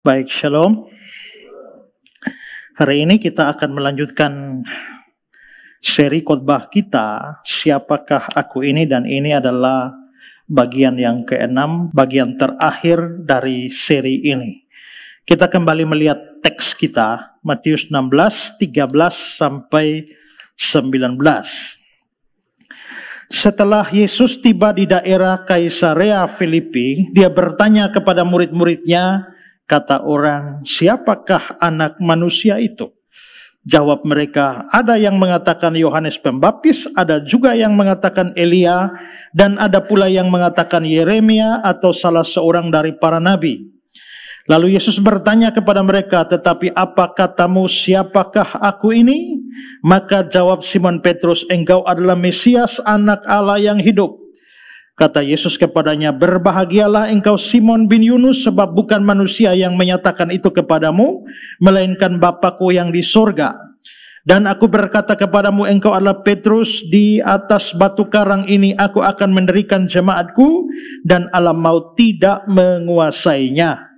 Baik, shalom. Hari ini kita akan melanjutkan seri khotbah kita, siapakah aku ini dan ini adalah bagian yang keenam, bagian terakhir dari seri ini. Kita kembali melihat teks kita, Matius 16, 13 sampai 19. Setelah Yesus tiba di daerah Kaisarea Filipi, dia bertanya kepada murid-muridnya, Kata orang, siapakah anak manusia itu? Jawab mereka, ada yang mengatakan Yohanes Pembaptis, ada juga yang mengatakan Elia, dan ada pula yang mengatakan Yeremia atau salah seorang dari para nabi. Lalu Yesus bertanya kepada mereka, tetapi apa katamu siapakah aku ini? Maka jawab Simon Petrus, engkau adalah Mesias anak Allah yang hidup. Kata Yesus kepadanya, "Berbahagialah engkau Simon bin Yunus, sebab bukan manusia yang menyatakan itu kepadamu, melainkan Bapakku yang di sorga. Dan aku berkata kepadamu, engkau adalah Petrus, di atas batu karang ini aku akan mendirikan jemaatku, dan alam maut tidak menguasainya."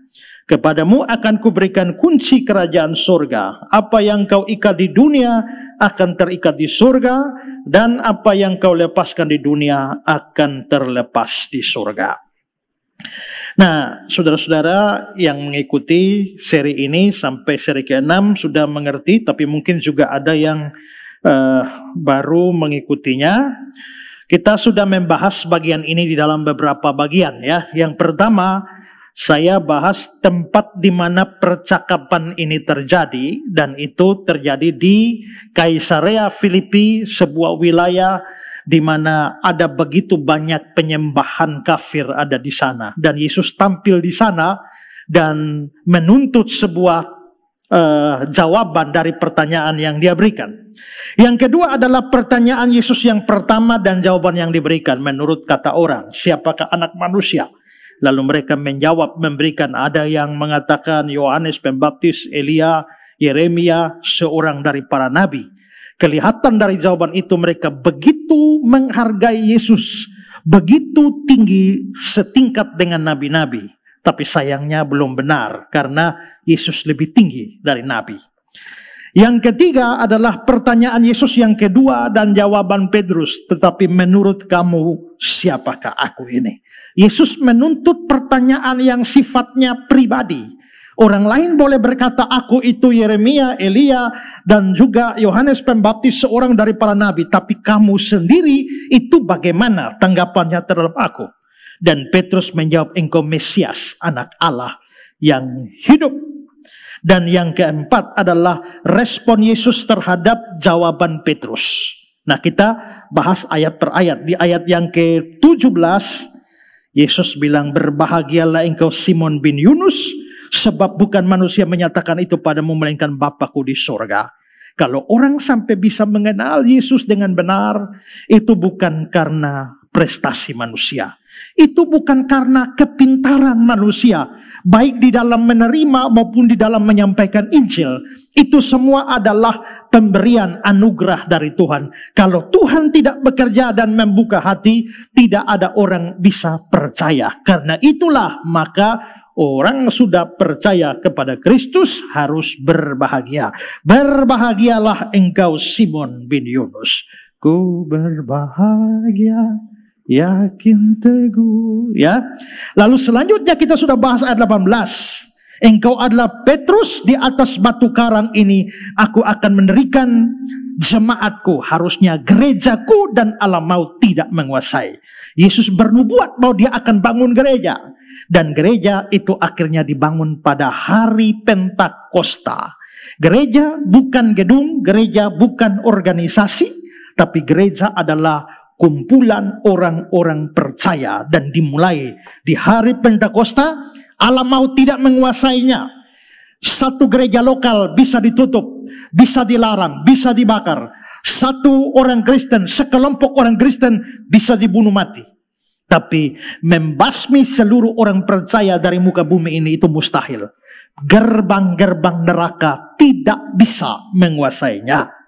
Kepadamu akan kuberikan kunci kerajaan surga. Apa yang kau ikat di dunia akan terikat di surga, dan apa yang kau lepaskan di dunia akan terlepas di surga. Nah, saudara-saudara yang mengikuti seri ini sampai seri ke-6 sudah mengerti, tapi mungkin juga ada yang uh, baru mengikutinya. Kita sudah membahas bagian ini di dalam beberapa bagian ya. Yang pertama, saya bahas tempat di mana percakapan ini terjadi dan itu terjadi di Kaisarea Filipi, sebuah wilayah di mana ada begitu banyak penyembahan kafir ada di sana dan Yesus tampil di sana dan menuntut sebuah Uh, jawaban dari pertanyaan yang dia berikan. Yang kedua adalah pertanyaan Yesus yang pertama dan jawaban yang diberikan menurut kata orang, siapakah anak manusia? Lalu mereka menjawab memberikan ada yang mengatakan Yohanes Pembaptis, Elia, Yeremia, seorang dari para nabi. Kelihatan dari jawaban itu mereka begitu menghargai Yesus, begitu tinggi setingkat dengan nabi-nabi. Tapi sayangnya belum benar karena Yesus lebih tinggi dari nabi. Yang ketiga adalah pertanyaan Yesus yang kedua dan jawaban Petrus. Tetapi menurut kamu siapakah aku ini? Yesus menuntut pertanyaan yang sifatnya pribadi. Orang lain boleh berkata aku itu Yeremia, Elia, dan juga Yohanes Pembaptis seorang dari para nabi. Tapi kamu sendiri itu bagaimana tanggapannya terhadap aku? Dan Petrus menjawab engkau Mesias, anak Allah yang hidup dan yang keempat adalah respon Yesus terhadap jawaban Petrus. Nah kita bahas ayat per ayat. Di ayat yang ke-17 Yesus bilang berbahagialah engkau Simon bin Yunus sebab bukan manusia menyatakan itu padamu melainkan Bapakku di sorga. Kalau orang sampai bisa mengenal Yesus dengan benar, itu bukan karena prestasi manusia, itu bukan karena kepintaran manusia, baik di dalam menerima maupun di dalam menyampaikan Injil. Itu semua adalah pemberian anugerah dari Tuhan. Kalau Tuhan tidak bekerja dan membuka hati, tidak ada orang bisa percaya. Karena itulah maka orang sudah percaya kepada Kristus harus berbahagia. Berbahagialah engkau Simon bin Yunus. Ku berbahagia yakin teguh ya. Lalu selanjutnya kita sudah bahas ayat 18. Engkau adalah Petrus di atas batu karang ini aku akan mendirikan jemaatku harusnya gerejaku dan alam maut tidak menguasai. Yesus bernubuat bahwa dia akan bangun gereja dan gereja itu akhirnya dibangun pada hari Pentakosta. Gereja bukan gedung, gereja bukan organisasi, tapi gereja adalah kumpulan orang-orang percaya dan dimulai di hari Pentakosta alam mau tidak menguasainya satu gereja lokal bisa ditutup bisa dilarang bisa dibakar satu orang Kristen sekelompok orang Kristen bisa dibunuh mati tapi membasmi seluruh orang percaya dari muka bumi ini itu mustahil gerbang-gerbang neraka tidak bisa menguasainya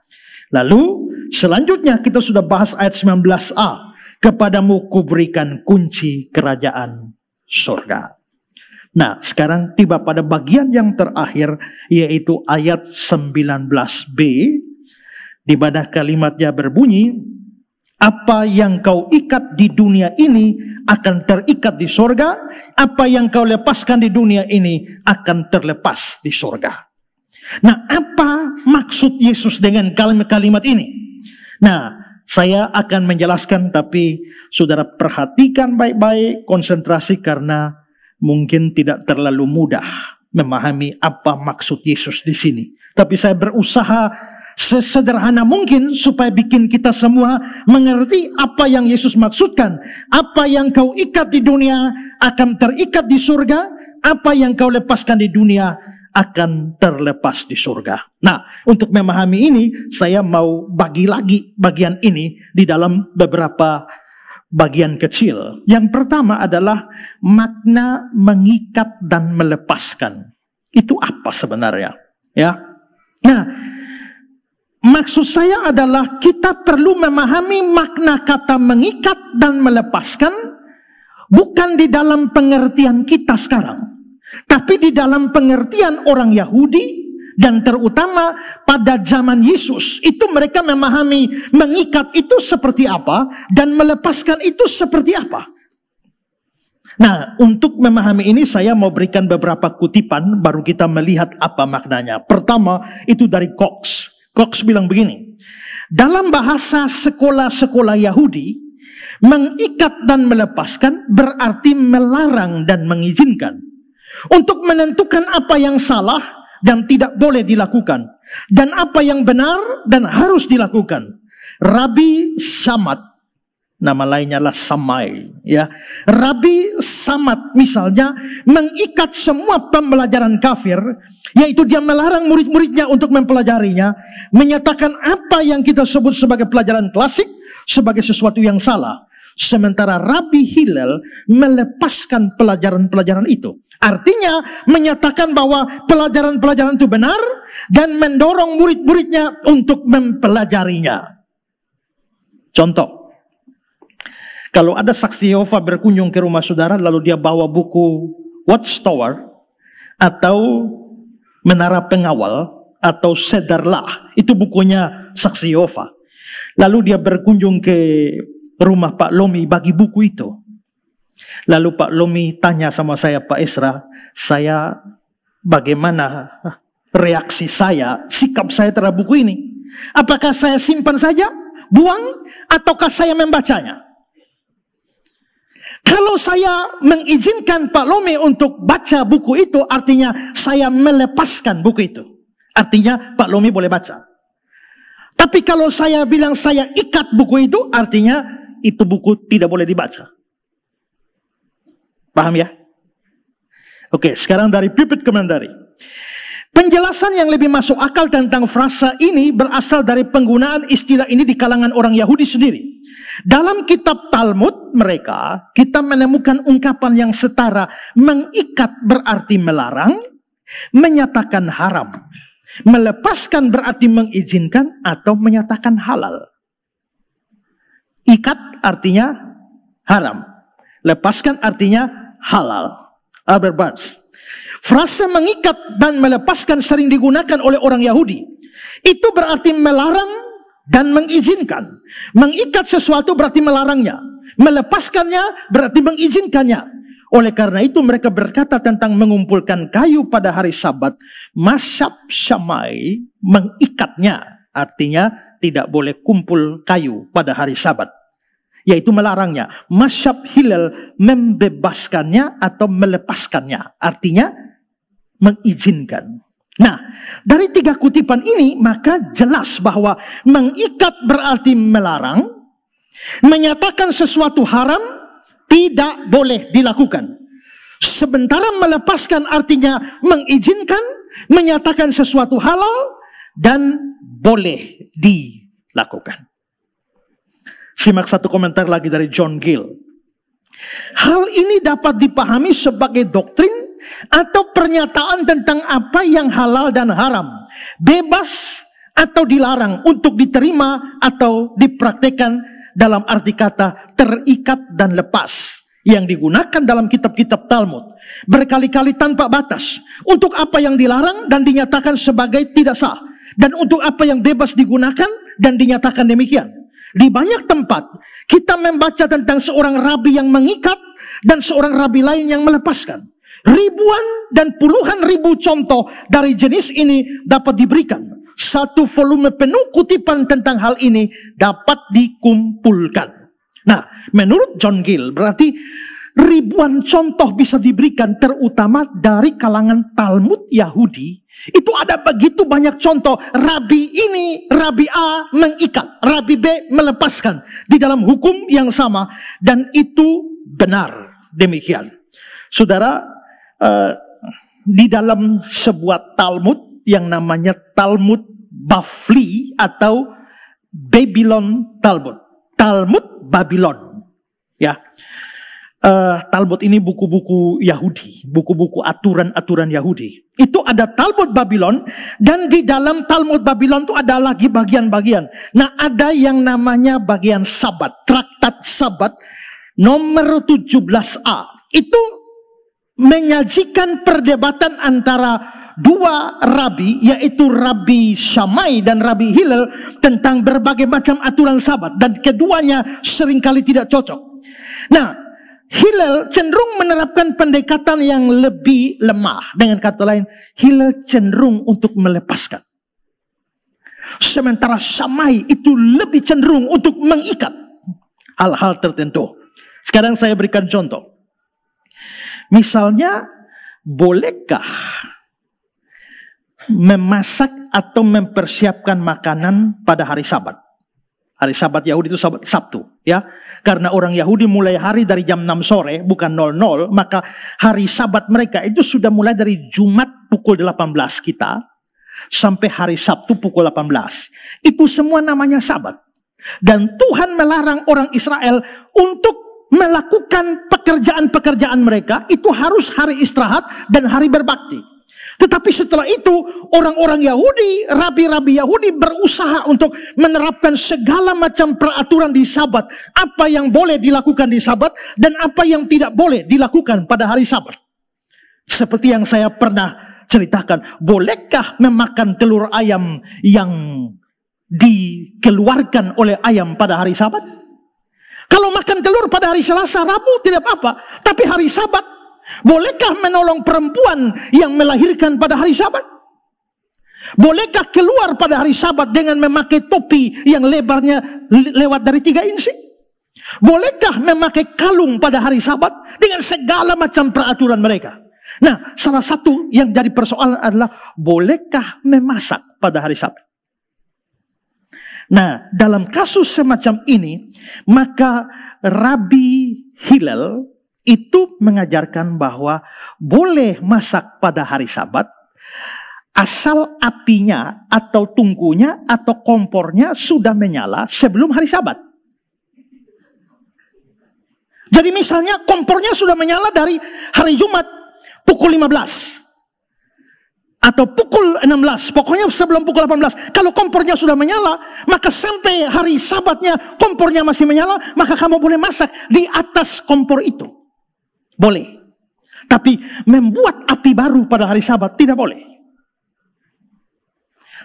Lalu selanjutnya kita sudah bahas ayat 19a. Kepadamu kuberikan kunci kerajaan surga. Nah sekarang tiba pada bagian yang terakhir yaitu ayat 19b. Di mana kalimatnya berbunyi, apa yang kau ikat di dunia ini akan terikat di sorga. Apa yang kau lepaskan di dunia ini akan terlepas di sorga. Nah, apa maksud Yesus dengan kalimat-kalimat ini? Nah, saya akan menjelaskan tapi saudara perhatikan baik-baik, konsentrasi karena mungkin tidak terlalu mudah memahami apa maksud Yesus di sini. Tapi saya berusaha sesederhana mungkin supaya bikin kita semua mengerti apa yang Yesus maksudkan. Apa yang kau ikat di dunia akan terikat di surga, apa yang kau lepaskan di dunia akan terlepas di surga. Nah, untuk memahami ini, saya mau bagi lagi bagian ini di dalam beberapa bagian kecil. Yang pertama adalah makna mengikat dan melepaskan. Itu apa sebenarnya? Ya. Nah, maksud saya adalah kita perlu memahami makna kata mengikat dan melepaskan bukan di dalam pengertian kita sekarang tapi di dalam pengertian orang Yahudi dan terutama pada zaman Yesus, itu mereka memahami mengikat itu seperti apa dan melepaskan itu seperti apa. Nah, untuk memahami ini saya mau berikan beberapa kutipan baru kita melihat apa maknanya. Pertama, itu dari Cox. Cox bilang begini, dalam bahasa sekolah-sekolah Yahudi, mengikat dan melepaskan berarti melarang dan mengizinkan untuk menentukan apa yang salah dan tidak boleh dilakukan dan apa yang benar dan harus dilakukan. Rabi Samad nama lainnya lah Samai ya. Rabi Samad misalnya mengikat semua pembelajaran kafir yaitu dia melarang murid-muridnya untuk mempelajarinya, menyatakan apa yang kita sebut sebagai pelajaran klasik sebagai sesuatu yang salah Sementara Rabbi Hilal melepaskan pelajaran-pelajaran itu. Artinya menyatakan bahwa pelajaran-pelajaran itu benar dan mendorong murid-muridnya untuk mempelajarinya. Contoh, kalau ada saksi Yehova berkunjung ke rumah saudara lalu dia bawa buku Watchtower atau Menara Pengawal atau Sedarlah, itu bukunya saksi Yehova. Lalu dia berkunjung ke rumah Pak Lomi bagi buku itu. Lalu Pak Lomi tanya sama saya, Pak Esra, saya bagaimana reaksi saya, sikap saya terhadap buku ini? Apakah saya simpan saja, buang, ataukah saya membacanya? Kalau saya mengizinkan Pak Lomi untuk baca buku itu, artinya saya melepaskan buku itu. Artinya Pak Lomi boleh baca. Tapi kalau saya bilang saya ikat buku itu, artinya itu buku tidak boleh dibaca. Paham ya? Oke, sekarang dari Pipit kemandari Penjelasan yang lebih masuk akal tentang frasa ini berasal dari penggunaan istilah ini di kalangan orang Yahudi sendiri. Dalam kitab Talmud mereka, kita menemukan ungkapan yang setara mengikat berarti melarang, menyatakan haram, melepaskan berarti mengizinkan atau menyatakan halal. Ikat artinya haram. Lepaskan artinya halal. Albert Barnes. Frasa mengikat dan melepaskan sering digunakan oleh orang Yahudi. Itu berarti melarang dan mengizinkan. Mengikat sesuatu berarti melarangnya. Melepaskannya berarti mengizinkannya. Oleh karena itu mereka berkata tentang mengumpulkan kayu pada hari sabat. Masyab syamai mengikatnya. Artinya tidak boleh kumpul kayu pada hari sabat yaitu melarangnya. Masyab Hilal membebaskannya atau melepaskannya. Artinya mengizinkan. Nah, dari tiga kutipan ini maka jelas bahwa mengikat berarti melarang, menyatakan sesuatu haram tidak boleh dilakukan. Sementara melepaskan artinya mengizinkan, menyatakan sesuatu halal dan boleh dilakukan. Simak satu komentar lagi dari John Gill. Hal ini dapat dipahami sebagai doktrin atau pernyataan tentang apa yang halal dan haram, bebas atau dilarang untuk diterima atau dipraktekan dalam arti kata terikat dan lepas yang digunakan dalam kitab-kitab Talmud berkali-kali tanpa batas untuk apa yang dilarang dan dinyatakan sebagai tidak sah dan untuk apa yang bebas digunakan dan dinyatakan demikian. Di banyak tempat kita membaca tentang seorang rabi yang mengikat dan seorang rabi lain yang melepaskan. Ribuan dan puluhan ribu contoh dari jenis ini dapat diberikan. Satu volume penuh kutipan tentang hal ini dapat dikumpulkan. Nah, menurut John Gill berarti ribuan contoh bisa diberikan terutama dari kalangan Talmud Yahudi. Itu ada begitu banyak contoh. Rabi ini, Rabi A mengikat, Rabi B melepaskan di dalam hukum yang sama dan itu benar demikian. Saudara, eh, di dalam sebuah Talmud yang namanya Talmud Bafli atau Babylon Talmud, Talmud Babylon, ya uh, eh, Talbot ini buku-buku Yahudi, buku-buku aturan-aturan Yahudi. Itu ada Talbot Babylon dan di dalam Talmud Babylon itu ada lagi bagian-bagian. Nah ada yang namanya bagian Sabat, Traktat Sabat nomor 17a. Itu menyajikan perdebatan antara dua rabi yaitu Rabi Syamai dan Rabi Hillel tentang berbagai macam aturan sabat dan keduanya seringkali tidak cocok. Nah, Hilal cenderung menerapkan pendekatan yang lebih lemah. Dengan kata lain, hilal cenderung untuk melepaskan. Sementara Samai itu lebih cenderung untuk mengikat hal-hal tertentu. Sekarang saya berikan contoh. Misalnya, bolehkah memasak atau mempersiapkan makanan pada hari sabat? Hari sabat Yahudi itu Sabtu, ya. Karena orang Yahudi mulai hari dari jam 6 sore, bukan 00, maka hari sabat mereka itu sudah mulai dari Jumat pukul 18 kita sampai hari Sabtu pukul 18. Itu semua namanya sabat. Dan Tuhan melarang orang Israel untuk melakukan pekerjaan-pekerjaan mereka itu harus hari istirahat dan hari berbakti. Tetapi setelah itu orang-orang Yahudi, rabi-rabi Yahudi berusaha untuk menerapkan segala macam peraturan di sabat. Apa yang boleh dilakukan di sabat dan apa yang tidak boleh dilakukan pada hari sabat. Seperti yang saya pernah ceritakan, bolehkah memakan telur ayam yang dikeluarkan oleh ayam pada hari sabat? Kalau makan telur pada hari Selasa, Rabu tidak apa-apa. Tapi hari sabat Bolehkah menolong perempuan yang melahirkan pada hari sabat? Bolehkah keluar pada hari sabat dengan memakai topi yang lebarnya lewat dari tiga inci? Bolehkah memakai kalung pada hari sabat dengan segala macam peraturan mereka? Nah, salah satu yang jadi persoalan adalah bolehkah memasak pada hari sabat? Nah, dalam kasus semacam ini, maka Rabi Hilal itu mengajarkan bahwa boleh masak pada hari Sabat asal apinya atau tungkunya atau kompornya sudah menyala sebelum hari Sabat. Jadi misalnya kompornya sudah menyala dari hari Jumat pukul 15 atau pukul 16, pokoknya sebelum pukul 18. Kalau kompornya sudah menyala, maka sampai hari sabatnya kompornya masih menyala, maka kamu boleh masak di atas kompor itu. Boleh. Tapi membuat api baru pada hari sabat tidak boleh.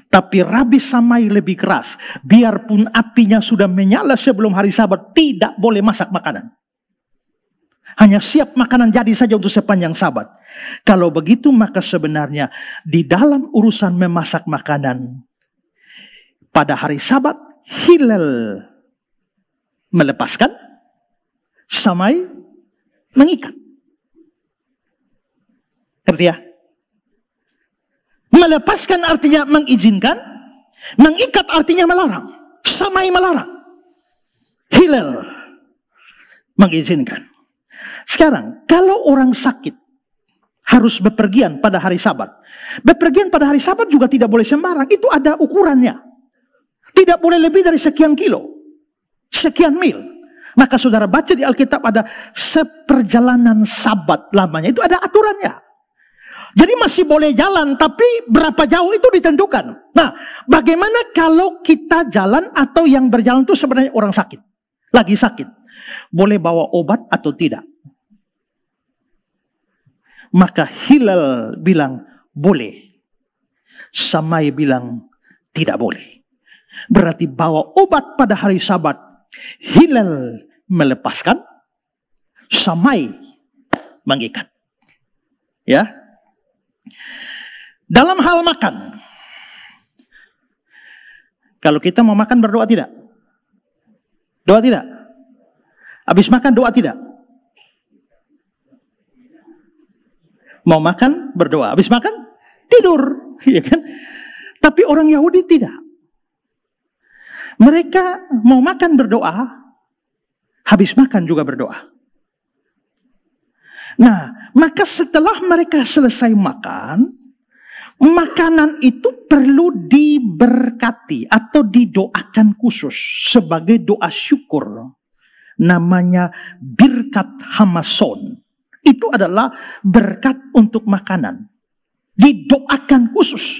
Tapi Rabi Samai lebih keras. Biarpun apinya sudah menyala sebelum hari sabat, tidak boleh masak makanan. Hanya siap makanan jadi saja untuk sepanjang sabat. Kalau begitu maka sebenarnya di dalam urusan memasak makanan pada hari sabat Hilal melepaskan Samai Mengikat. Ngerti ya? Melepaskan artinya mengizinkan. Mengikat artinya melarang. Samai melarang. Hilal. Mengizinkan. Sekarang, kalau orang sakit harus bepergian pada hari sabat. Bepergian pada hari sabat juga tidak boleh sembarang. Itu ada ukurannya. Tidak boleh lebih dari sekian kilo. Sekian mil. Maka saudara baca di Alkitab ada seperjalanan sabat lamanya. Itu ada aturannya. Jadi masih boleh jalan, tapi berapa jauh itu ditentukan. Nah, bagaimana kalau kita jalan atau yang berjalan itu sebenarnya orang sakit? Lagi sakit. Boleh bawa obat atau tidak? Maka Hilal bilang, boleh. Samai bilang, tidak boleh. Berarti bawa obat pada hari sabat Hilal melepaskan, samai mengikat. Ya. Dalam hal makan. Kalau kita mau makan berdoa tidak? Doa tidak? Habis makan doa tidak? Mau makan berdoa, habis makan tidur, ya kan? Tapi orang Yahudi tidak. Mereka mau makan berdoa, habis makan juga berdoa. Nah, maka setelah mereka selesai makan, makanan itu perlu diberkati atau didoakan khusus sebagai doa syukur. Namanya birkat hamason. Itu adalah berkat untuk makanan. Didoakan khusus.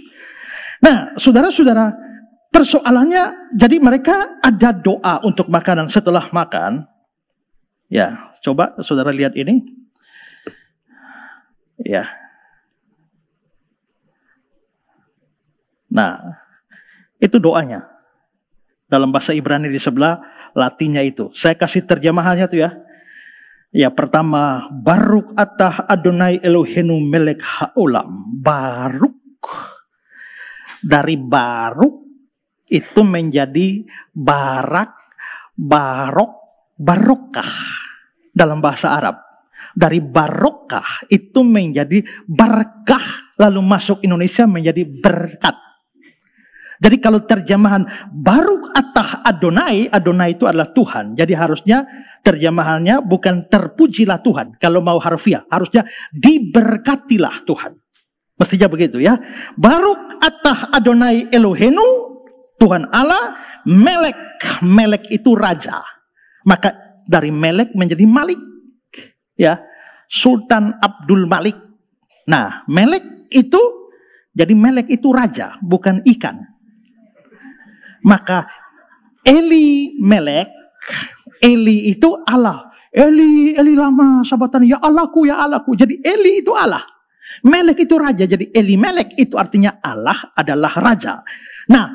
Nah, saudara-saudara, Persoalannya, jadi mereka ada doa untuk makanan setelah makan. Ya, coba saudara lihat ini. Ya. Nah, itu doanya. Dalam bahasa Ibrani di sebelah latinya itu. Saya kasih terjemahannya tuh ya. Ya pertama, Baruk atah Adonai Elohenu melek haolam. Baruk. Dari Baruk itu menjadi barak, barok, barokah dalam bahasa Arab. Dari barokah itu menjadi berkah lalu masuk Indonesia menjadi berkat. Jadi kalau terjemahan baruk atah Adonai, Adonai itu adalah Tuhan. Jadi harusnya terjemahannya bukan terpujilah Tuhan. Kalau mau harfiah, harusnya diberkatilah Tuhan. Mestinya begitu ya. Baruk atah Adonai Elohenu Tuhan Allah, melek. Melek itu raja. Maka dari melek menjadi malik. Ya, Sultan Abdul Malik. Nah, melek itu jadi melek itu raja, bukan ikan. Maka Eli melek, Eli itu Allah. Eli, Eli lama sabatan, ya Allahku, ya Allahku. Jadi Eli itu Allah. Melek itu raja, jadi Eli melek itu artinya Allah adalah raja. Nah,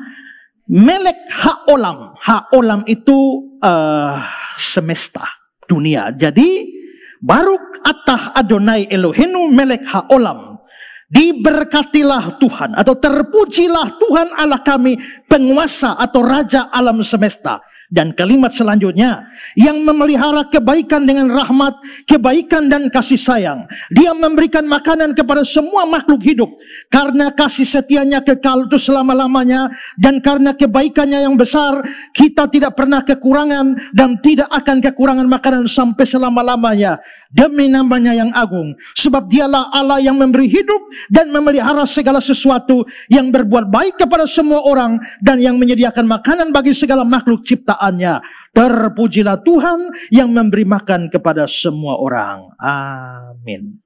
Melek haolam. Haolam itu uh, semesta, dunia. Jadi, Baruk atah Adonai Elohenu melek Olam, Diberkatilah Tuhan atau terpujilah Tuhan Allah kami penguasa atau raja alam semesta. Dan kalimat selanjutnya, yang memelihara kebaikan dengan rahmat, kebaikan dan kasih sayang. Dia memberikan makanan kepada semua makhluk hidup. Karena kasih setianya kekal itu selama-lamanya. Dan karena kebaikannya yang besar, kita tidak pernah kekurangan dan tidak akan kekurangan makanan sampai selama-lamanya. Demi namanya yang agung. Sebab dialah Allah yang memberi hidup dan memelihara segala sesuatu yang berbuat baik kepada semua orang dan yang menyediakan makanan bagi segala makhluk cipta kekuasaannya. Terpujilah Tuhan yang memberi makan kepada semua orang. Amin.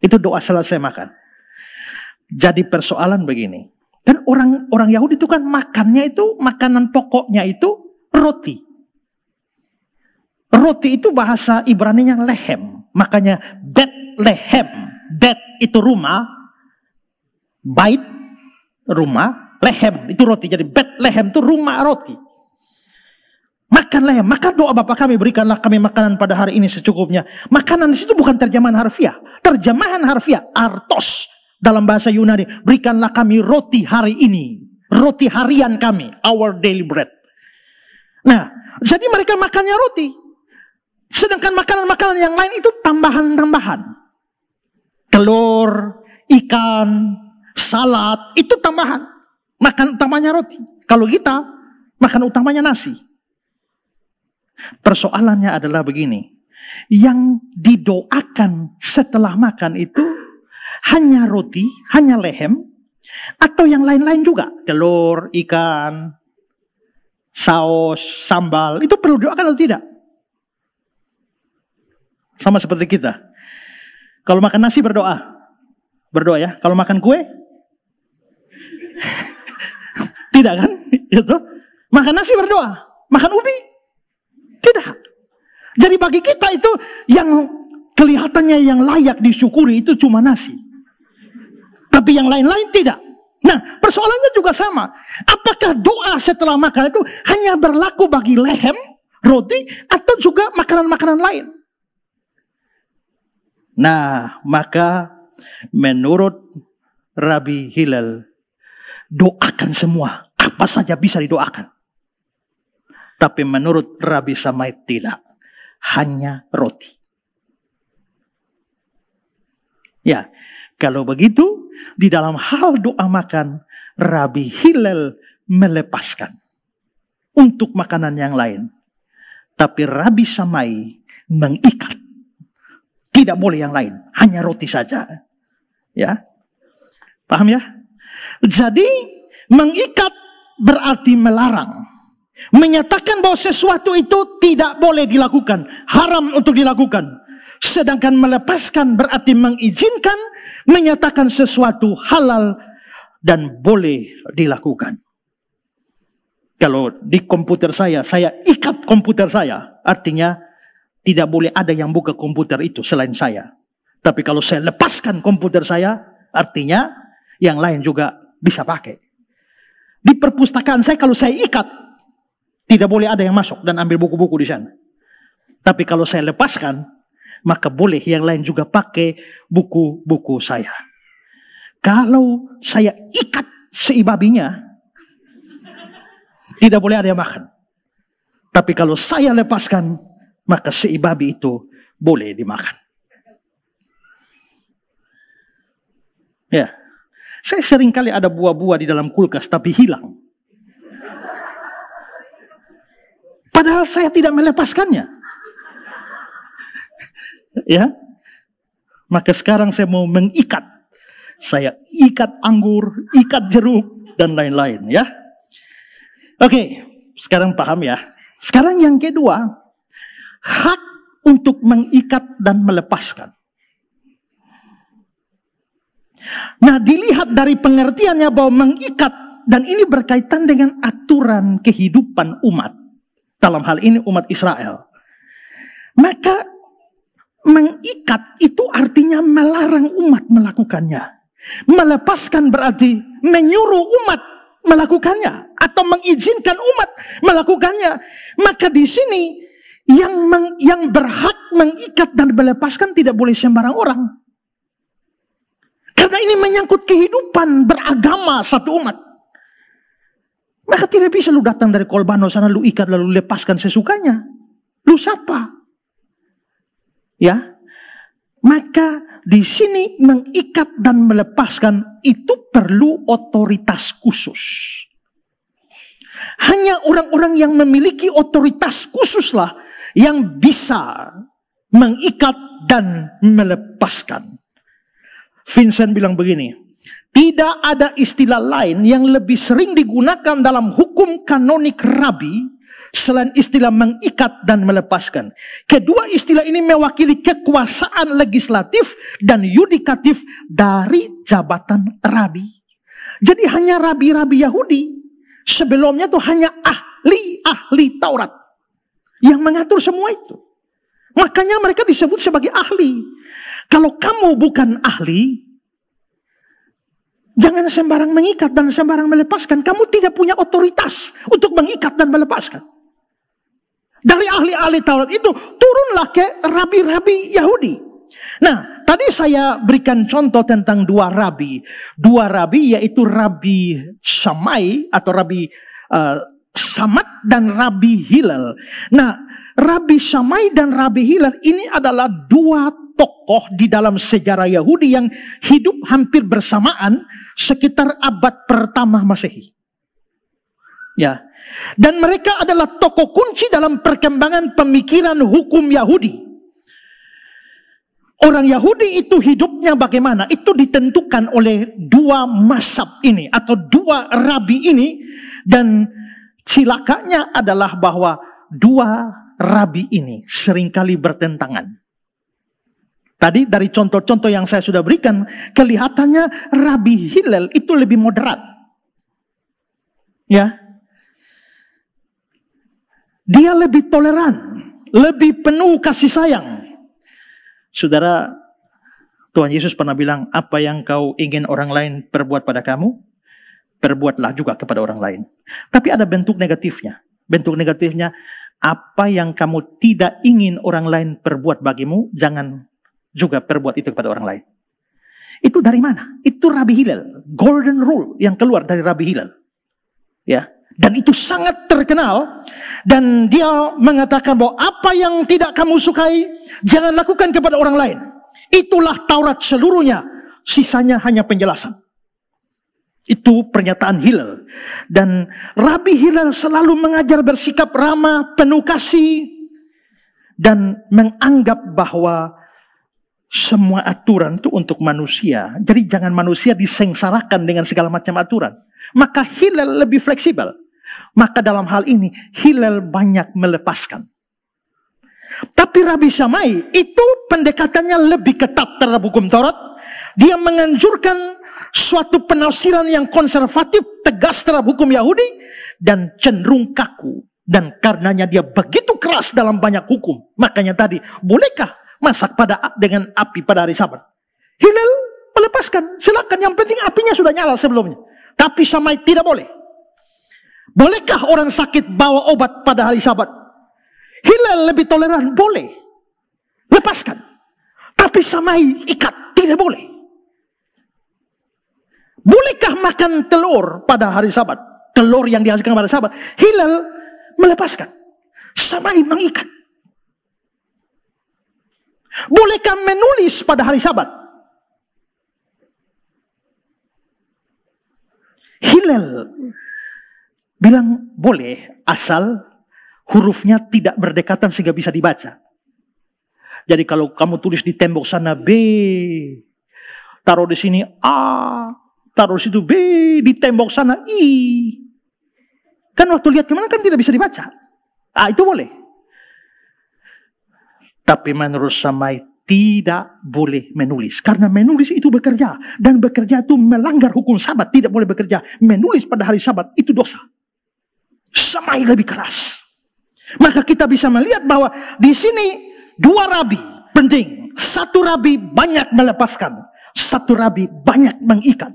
Itu doa selesai makan. Jadi persoalan begini. dan orang orang Yahudi itu kan makannya itu makanan pokoknya itu roti. Roti itu bahasa ibrani yang lehem. Makanya bet lehem. Bet itu rumah. Bait rumah. Lehem itu roti. Jadi bet lehem itu rumah roti. Makanlah ya, maka doa Bapak kami berikanlah kami makanan pada hari ini secukupnya. Makanan di situ bukan terjemahan harfiah, terjemahan harfiah artos dalam bahasa Yunani. Berikanlah kami roti hari ini, roti harian kami, our daily bread. Nah, jadi mereka makannya roti. Sedangkan makanan-makanan yang lain itu tambahan-tambahan. Telur, ikan, salad, itu tambahan. Makan utamanya roti. Kalau kita, makan utamanya nasi. Persoalannya adalah begini. Yang didoakan setelah makan itu hanya roti, hanya lehem, atau yang lain-lain juga. Telur, ikan, saus, sambal. Itu perlu doakan atau tidak? Sama seperti kita. Kalau makan nasi berdoa. Berdoa ya. Kalau makan kue? tidak kan? Itu. Makan nasi berdoa. Makan ubi tidak. Jadi bagi kita itu yang kelihatannya yang layak disyukuri itu cuma nasi. Tapi yang lain-lain tidak. Nah, persoalannya juga sama. Apakah doa setelah makan itu hanya berlaku bagi lehem, roti, atau juga makanan-makanan lain? Nah, maka menurut Rabi Hilal, doakan semua. Apa saja bisa didoakan. Tapi menurut Rabi Samait tidak. Hanya roti. Ya, kalau begitu, di dalam hal doa makan, Rabi Hillel melepaskan untuk makanan yang lain. Tapi Rabi Samai mengikat. Tidak boleh yang lain, hanya roti saja. Ya. Paham ya? Jadi mengikat berarti melarang menyatakan bahwa sesuatu itu tidak boleh dilakukan, haram untuk dilakukan. Sedangkan melepaskan berarti mengizinkan menyatakan sesuatu halal dan boleh dilakukan. Kalau di komputer saya, saya ikat komputer saya. Artinya tidak boleh ada yang buka komputer itu selain saya. Tapi kalau saya lepaskan komputer saya, artinya yang lain juga bisa pakai. Di perpustakaan saya kalau saya ikat, tidak boleh ada yang masuk dan ambil buku-buku di sana. Tapi kalau saya lepaskan, maka boleh yang lain juga pakai buku-buku saya. Kalau saya ikat seibabinya, tidak boleh ada yang makan. Tapi kalau saya lepaskan, maka seibabi itu boleh dimakan. Ya. Saya sering kali ada buah-buah di dalam kulkas tapi hilang. Padahal saya tidak melepaskannya. ya. Maka sekarang saya mau mengikat. Saya ikat anggur, ikat jeruk, dan lain-lain ya. Oke, sekarang paham ya. Sekarang yang kedua, hak untuk mengikat dan melepaskan. Nah, dilihat dari pengertiannya bahwa mengikat dan ini berkaitan dengan aturan kehidupan umat. Dalam hal ini umat Israel. Maka mengikat itu artinya melarang umat melakukannya. Melepaskan berarti menyuruh umat melakukannya atau mengizinkan umat melakukannya. Maka di sini yang meng, yang berhak mengikat dan melepaskan tidak boleh sembarang orang. Karena ini menyangkut kehidupan beragama satu umat. Maka tidak bisa lu datang dari kolbano sana, lu ikat lalu lepaskan sesukanya. Lu siapa? Ya. Maka di sini mengikat dan melepaskan itu perlu otoritas khusus. Hanya orang-orang yang memiliki otoritas khususlah yang bisa mengikat dan melepaskan. Vincent bilang begini, tidak ada istilah lain yang lebih sering digunakan dalam hukum kanonik rabi selain istilah mengikat dan melepaskan. Kedua istilah ini mewakili kekuasaan legislatif dan yudikatif dari jabatan rabi. Jadi hanya rabi-rabi Yahudi sebelumnya itu hanya ahli-ahli Taurat yang mengatur semua itu. Makanya mereka disebut sebagai ahli. Kalau kamu bukan ahli, Jangan sembarang mengikat dan sembarang melepaskan. Kamu tidak punya otoritas untuk mengikat dan melepaskan. Dari ahli-ahli Taurat itu turunlah ke rabi-rabi Yahudi. Nah, tadi saya berikan contoh tentang dua rabi. Dua rabi yaitu rabi Samai atau rabi uh, Samad dan Rabi Hilal. Nah, Rabi Samai dan Rabi Hilal ini adalah dua tokoh di dalam sejarah Yahudi yang hidup hampir bersamaan sekitar abad pertama Masehi. Ya. Dan mereka adalah tokoh kunci dalam perkembangan pemikiran hukum Yahudi. Orang Yahudi itu hidupnya bagaimana? Itu ditentukan oleh dua masab ini atau dua rabi ini dan cilakanya adalah bahwa dua rabi ini seringkali bertentangan. Tadi dari contoh-contoh yang saya sudah berikan, kelihatannya Rabi Hillel itu lebih moderat. Ya. Dia lebih toleran, lebih penuh kasih sayang. Saudara, Tuhan Yesus pernah bilang, apa yang kau ingin orang lain perbuat pada kamu, perbuatlah juga kepada orang lain. Tapi ada bentuk negatifnya. Bentuk negatifnya, apa yang kamu tidak ingin orang lain perbuat bagimu, jangan juga berbuat itu kepada orang lain. Itu dari mana? Itu Rabi Hilal, golden rule yang keluar dari Rabi Hilal. Ya, dan itu sangat terkenal dan dia mengatakan bahwa apa yang tidak kamu sukai jangan lakukan kepada orang lain. Itulah Taurat seluruhnya, sisanya hanya penjelasan. Itu pernyataan Hilal. Dan Rabi Hilal selalu mengajar bersikap ramah, penuh kasih, dan menganggap bahwa semua aturan itu untuk manusia. Jadi jangan manusia disengsarakan dengan segala macam aturan. Maka Hilal lebih fleksibel. Maka dalam hal ini Hilal banyak melepaskan. Tapi Rabi Samai itu pendekatannya lebih ketat terhadap hukum Taurat. Dia menganjurkan suatu penafsiran yang konservatif, tegas terhadap hukum Yahudi dan cenderung kaku. Dan karenanya dia begitu keras dalam banyak hukum. Makanya tadi, bolehkah masak pada dengan api pada hari Sabat. Hilal melepaskan, silakan yang penting apinya sudah nyala sebelumnya. Tapi samai tidak boleh. Bolehkah orang sakit bawa obat pada hari Sabat? Hilal lebih toleran, boleh. Lepaskan. Tapi samai ikat, tidak boleh. Bolehkah makan telur pada hari Sabat? Telur yang dihasilkan pada Sabat. Hilal melepaskan. Samai mengikat. Bolehkah menulis pada hari Sabat? Hilal bilang boleh asal hurufnya tidak berdekatan sehingga bisa dibaca. Jadi kalau kamu tulis di tembok sana B, taruh di sini A, taruh di situ B, di tembok sana I. Kan waktu lihat kemana kan tidak bisa dibaca. Ah itu boleh. Tapi menurut Samai tidak boleh menulis. Karena menulis itu bekerja. Dan bekerja itu melanggar hukum sabat. Tidak boleh bekerja. Menulis pada hari sabat itu dosa. Samai lebih keras. Maka kita bisa melihat bahwa di sini dua rabi penting. Satu rabi banyak melepaskan. Satu rabi banyak mengikat.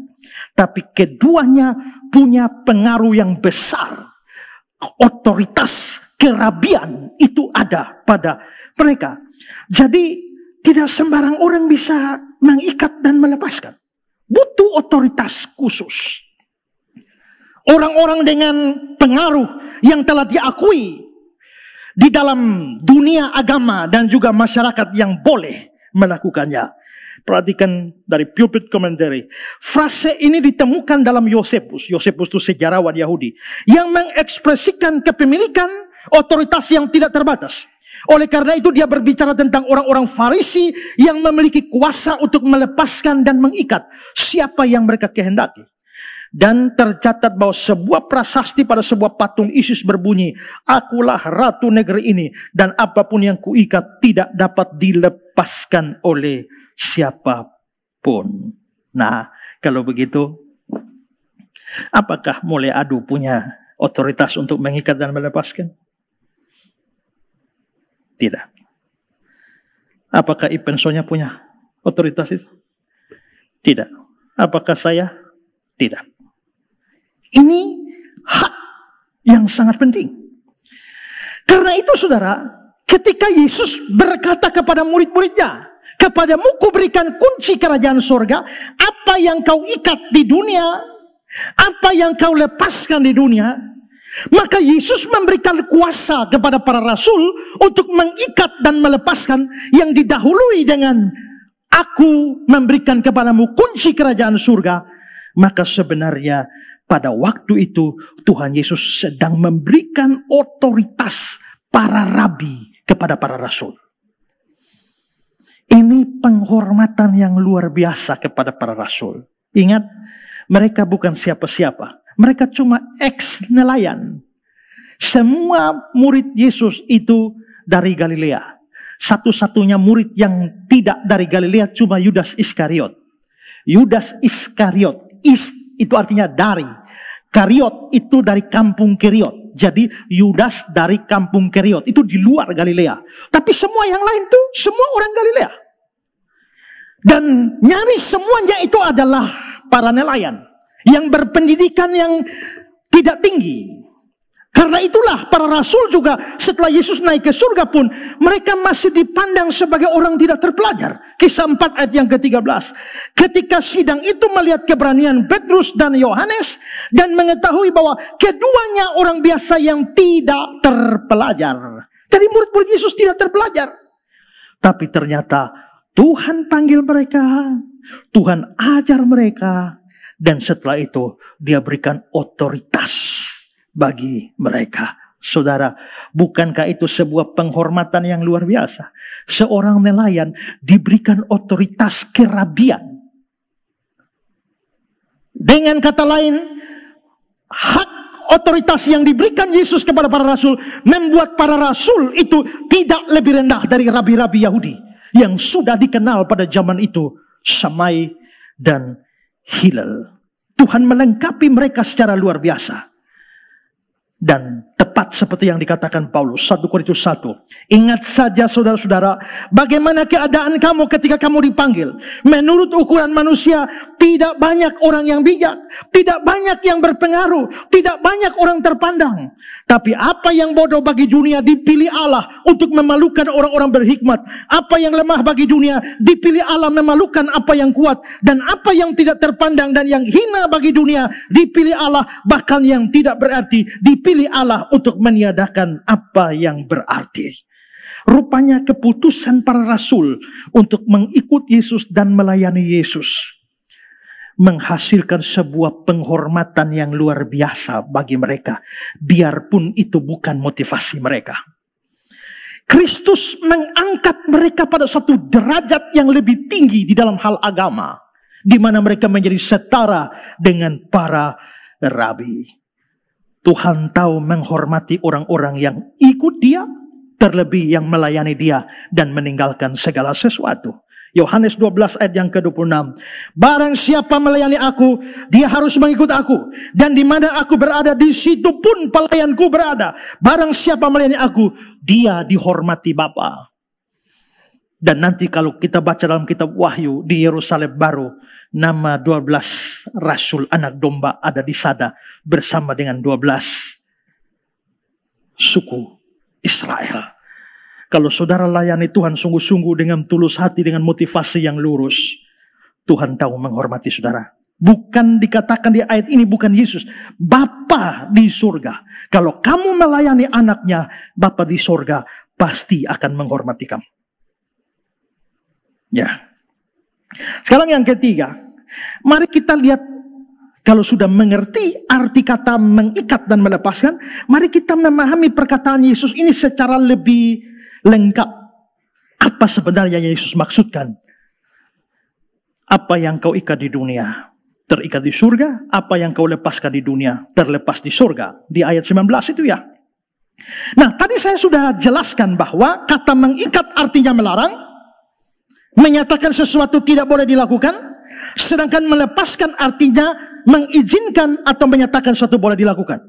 Tapi keduanya punya pengaruh yang besar. Otoritas kerabian itu ada pada mereka. Jadi tidak sembarang orang bisa mengikat dan melepaskan. Butuh otoritas khusus. Orang-orang dengan pengaruh yang telah diakui di dalam dunia agama dan juga masyarakat yang boleh melakukannya. Perhatikan dari pulpit commentary. Frase ini ditemukan dalam Yosefus. Yosefus itu sejarawan Yahudi. Yang mengekspresikan kepemilikan Otoritas yang tidak terbatas. Oleh karena itu dia berbicara tentang orang-orang Farisi yang memiliki kuasa untuk melepaskan dan mengikat siapa yang mereka kehendaki. Dan tercatat bahwa sebuah prasasti pada sebuah patung Isis berbunyi, Akulah ratu negeri ini dan apapun yang kuikat tidak dapat dilepaskan oleh siapapun. Nah, kalau begitu, apakah mulai adu punya otoritas untuk mengikat dan melepaskan? Tidak. Apakah Ibn punya otoritas itu? Tidak. Apakah saya? Tidak. Ini hak yang sangat penting. Karena itu saudara, ketika Yesus berkata kepada murid-muridnya, kepadamu kuberikan kunci kerajaan surga, apa yang kau ikat di dunia, apa yang kau lepaskan di dunia, maka Yesus memberikan kuasa kepada para rasul untuk mengikat dan melepaskan yang didahului dengan aku memberikan kepadamu kunci kerajaan surga. Maka sebenarnya pada waktu itu Tuhan Yesus sedang memberikan otoritas para rabi kepada para rasul. Ini penghormatan yang luar biasa kepada para rasul. Ingat, mereka bukan siapa-siapa. Mereka cuma ex nelayan. Semua murid Yesus itu dari Galilea. Satu-satunya murid yang tidak dari Galilea cuma Yudas Iskariot. Yudas Iskariot, is itu artinya dari. Kariot itu dari kampung Keriot. Jadi Yudas dari kampung Keriot. Itu di luar Galilea. Tapi semua yang lain tuh semua orang Galilea. Dan nyaris semuanya itu adalah para nelayan yang berpendidikan yang tidak tinggi. Karena itulah para rasul juga setelah Yesus naik ke surga pun mereka masih dipandang sebagai orang tidak terpelajar. Kisah 4 ayat yang ke-13. Ketika sidang itu melihat keberanian Petrus dan Yohanes dan mengetahui bahwa keduanya orang biasa yang tidak terpelajar. Jadi murid-murid Yesus tidak terpelajar. Tapi ternyata Tuhan panggil mereka, Tuhan ajar mereka, dan setelah itu dia berikan otoritas bagi mereka. Saudara, bukankah itu sebuah penghormatan yang luar biasa? Seorang nelayan diberikan otoritas kerabian. Dengan kata lain, hak otoritas yang diberikan Yesus kepada para rasul membuat para rasul itu tidak lebih rendah dari rabi-rabi Yahudi yang sudah dikenal pada zaman itu, Samai dan hilal. Tuhan melengkapi mereka secara luar biasa. Dan Tepat seperti yang dikatakan Paulus 1 Korintus 1. Ingat saja saudara-saudara, bagaimana keadaan kamu ketika kamu dipanggil. Menurut ukuran manusia, tidak banyak orang yang bijak, tidak banyak yang berpengaruh, tidak banyak orang terpandang. Tapi apa yang bodoh bagi dunia dipilih Allah untuk memalukan orang-orang berhikmat. Apa yang lemah bagi dunia dipilih Allah memalukan apa yang kuat dan apa yang tidak terpandang dan yang hina bagi dunia dipilih Allah bahkan yang tidak berarti dipilih Allah untuk meniadakan apa yang berarti. Rupanya keputusan para rasul untuk mengikut Yesus dan melayani Yesus menghasilkan sebuah penghormatan yang luar biasa bagi mereka, biarpun itu bukan motivasi mereka. Kristus mengangkat mereka pada suatu derajat yang lebih tinggi di dalam hal agama, di mana mereka menjadi setara dengan para rabi. Tuhan tahu menghormati orang-orang yang ikut dia, terlebih yang melayani dia dan meninggalkan segala sesuatu. Yohanes 12 ayat yang ke-26. Barang siapa melayani aku, dia harus mengikut aku. Dan di mana aku berada, di situ pun pelayanku berada. Barang siapa melayani aku, dia dihormati Bapa. Dan nanti kalau kita baca dalam kitab Wahyu di Yerusalem baru, nama 12 Rasul anak domba ada di sada bersama dengan 12 suku Israel. Kalau saudara layani Tuhan sungguh-sungguh dengan tulus hati, dengan motivasi yang lurus, Tuhan tahu menghormati saudara. Bukan dikatakan di ayat ini bukan Yesus. Bapa di surga. Kalau kamu melayani anaknya, Bapa di surga pasti akan menghormati kamu. Ya. Sekarang yang ketiga, Mari kita lihat kalau sudah mengerti arti kata mengikat dan melepaskan, mari kita memahami perkataan Yesus ini secara lebih lengkap. Apa sebenarnya yang Yesus maksudkan? Apa yang kau ikat di dunia terikat di surga, apa yang kau lepaskan di dunia terlepas di surga. Di ayat 19 itu ya. Nah, tadi saya sudah jelaskan bahwa kata mengikat artinya melarang, menyatakan sesuatu tidak boleh dilakukan, Sedangkan melepaskan artinya mengizinkan atau menyatakan suatu boleh dilakukan.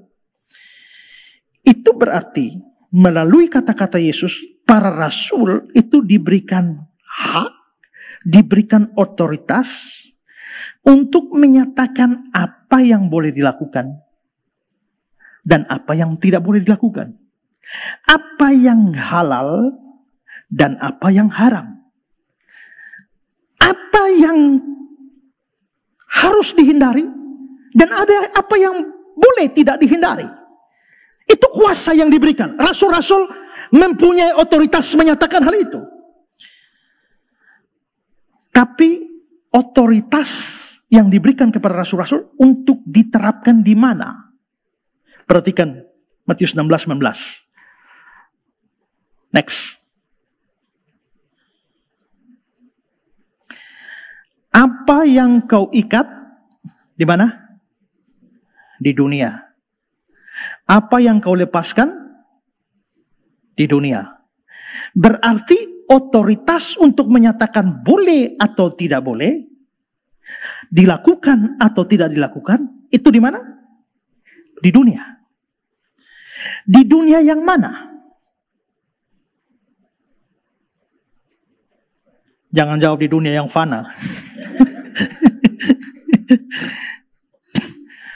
Itu berarti melalui kata-kata Yesus, para rasul itu diberikan hak, diberikan otoritas untuk menyatakan apa yang boleh dilakukan dan apa yang tidak boleh dilakukan. Apa yang halal dan apa yang haram. Apa yang harus dihindari dan ada apa yang boleh tidak dihindari. Itu kuasa yang diberikan. Rasul-rasul mempunyai otoritas menyatakan hal itu. Tapi otoritas yang diberikan kepada rasul-rasul untuk diterapkan di mana? Perhatikan Matius 16 19. Next. Apa yang kau ikat di mana? Di dunia. Apa yang kau lepaskan di dunia. Berarti otoritas untuk menyatakan boleh atau tidak boleh, dilakukan atau tidak dilakukan, itu di mana? Di dunia. Di dunia yang mana? Jangan jawab di dunia yang fana.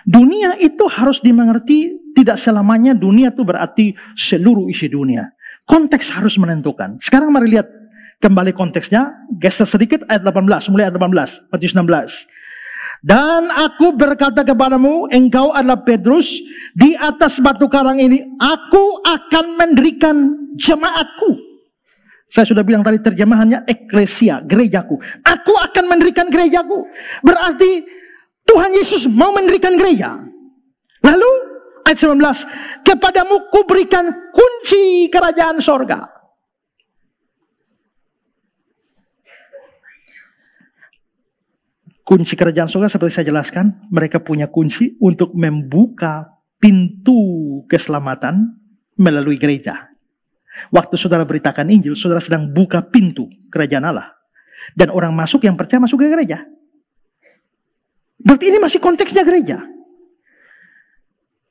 dunia itu harus dimengerti tidak selamanya dunia itu berarti seluruh isi dunia. Konteks harus menentukan. Sekarang mari lihat kembali konteksnya. Geser sedikit ayat 18, mulai ayat 18, Matius 16. Dan aku berkata kepadamu, engkau adalah Petrus, di atas batu karang ini aku akan mendirikan jemaatku. Saya sudah bilang tadi terjemahannya eklesia, gerejaku. Aku akan mendirikan gerejaku. Berarti Tuhan Yesus mau mendirikan gereja. Lalu ayat 19, kepadamu kuberikan kunci kerajaan sorga. Kunci kerajaan sorga seperti saya jelaskan, mereka punya kunci untuk membuka pintu keselamatan melalui gereja. Waktu saudara beritakan Injil, saudara sedang buka pintu kerajaan Allah. Dan orang masuk yang percaya masuk ke gereja. Berarti ini masih konteksnya gereja.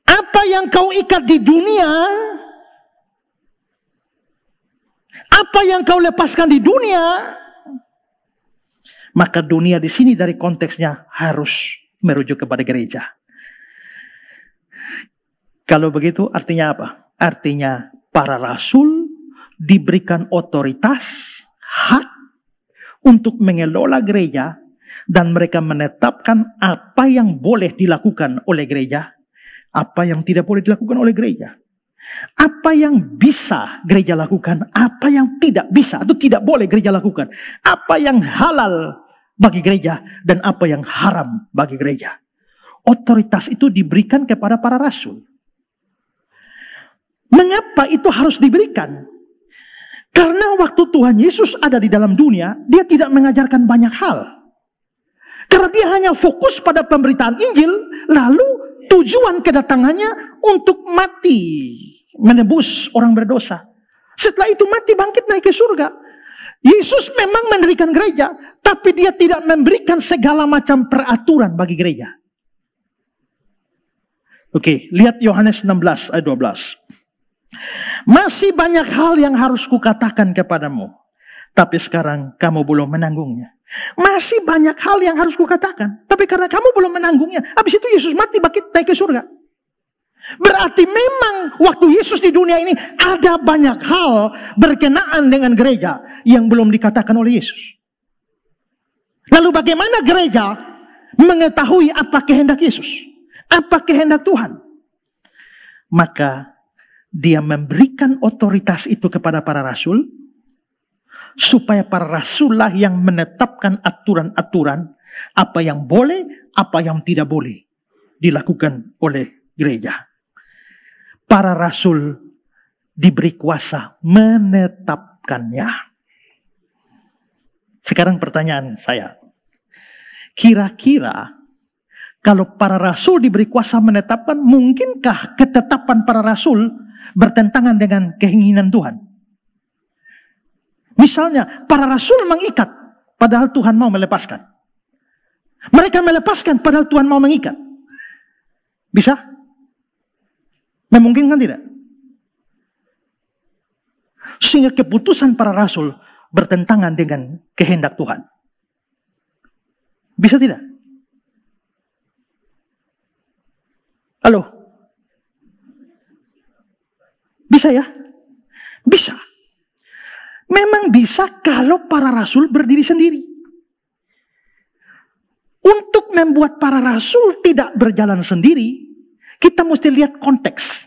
Apa yang kau ikat di dunia, apa yang kau lepaskan di dunia, maka dunia di sini dari konteksnya harus merujuk kepada gereja. Kalau begitu artinya apa? Artinya para rasul diberikan otoritas, hak untuk mengelola gereja dan mereka menetapkan apa yang boleh dilakukan oleh gereja, apa yang tidak boleh dilakukan oleh gereja. Apa yang bisa gereja lakukan, apa yang tidak bisa atau tidak boleh gereja lakukan, apa yang halal bagi gereja dan apa yang haram bagi gereja. Otoritas itu diberikan kepada para rasul. Mengapa itu harus diberikan? Karena waktu Tuhan Yesus ada di dalam dunia, dia tidak mengajarkan banyak hal. Karena dia hanya fokus pada pemberitaan Injil, lalu tujuan kedatangannya untuk mati, menebus orang berdosa. Setelah itu mati bangkit naik ke surga. Yesus memang mendirikan gereja, tapi dia tidak memberikan segala macam peraturan bagi gereja. Oke, lihat Yohanes 16 ayat 12. Masih banyak hal yang harus kukatakan kepadamu. Tapi sekarang kamu belum menanggungnya. Masih banyak hal yang harus kukatakan. Tapi karena kamu belum menanggungnya. Habis itu Yesus mati bangkit naik ke surga. Berarti memang waktu Yesus di dunia ini ada banyak hal berkenaan dengan gereja yang belum dikatakan oleh Yesus. Lalu bagaimana gereja mengetahui apa kehendak Yesus? Apa kehendak Tuhan? Maka dia memberikan otoritas itu kepada para rasul supaya para rasullah yang menetapkan aturan-aturan apa yang boleh, apa yang tidak boleh dilakukan oleh gereja. Para rasul diberi kuasa menetapkannya. Sekarang pertanyaan saya. Kira-kira kalau para rasul diberi kuasa menetapkan, mungkinkah ketetapan para rasul bertentangan dengan keinginan Tuhan? Misalnya, para rasul mengikat, padahal Tuhan mau melepaskan. Mereka melepaskan, padahal Tuhan mau mengikat. Bisa? Memungkinkan tidak? Sehingga keputusan para rasul bertentangan dengan kehendak Tuhan. Bisa tidak? Halo? Bisa ya? Bisa. Memang bisa kalau para rasul berdiri sendiri. Untuk membuat para rasul tidak berjalan sendiri, kita mesti lihat konteks.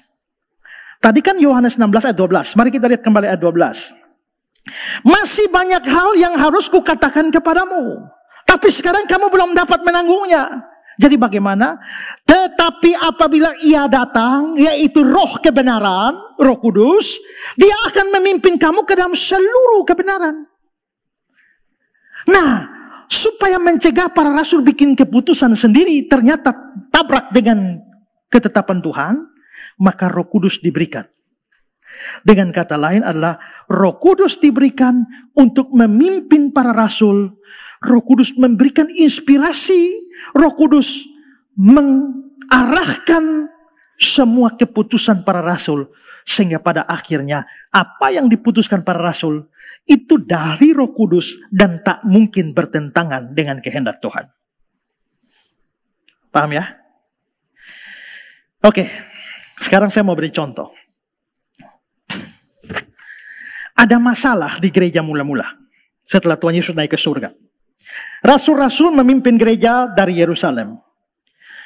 Tadi kan Yohanes 16 ayat 12. Mari kita lihat kembali ayat 12. Masih banyak hal yang harus kukatakan kepadamu. Tapi sekarang kamu belum dapat menanggungnya. Jadi bagaimana? Tetapi apabila ia datang, yaitu roh kebenaran, roh kudus, dia akan memimpin kamu ke dalam seluruh kebenaran. Nah, supaya mencegah para rasul bikin keputusan sendiri, ternyata tabrak dengan ketetapan Tuhan, maka roh kudus diberikan. Dengan kata lain adalah roh kudus diberikan untuk memimpin para rasul. Roh kudus memberikan inspirasi Roh Kudus mengarahkan semua keputusan para rasul sehingga pada akhirnya apa yang diputuskan para rasul itu dari Roh Kudus dan tak mungkin bertentangan dengan kehendak Tuhan. Paham ya? Oke. Sekarang saya mau beri contoh. Ada masalah di gereja mula-mula setelah Tuhan Yesus naik ke surga. Rasul-rasul memimpin gereja dari Yerusalem.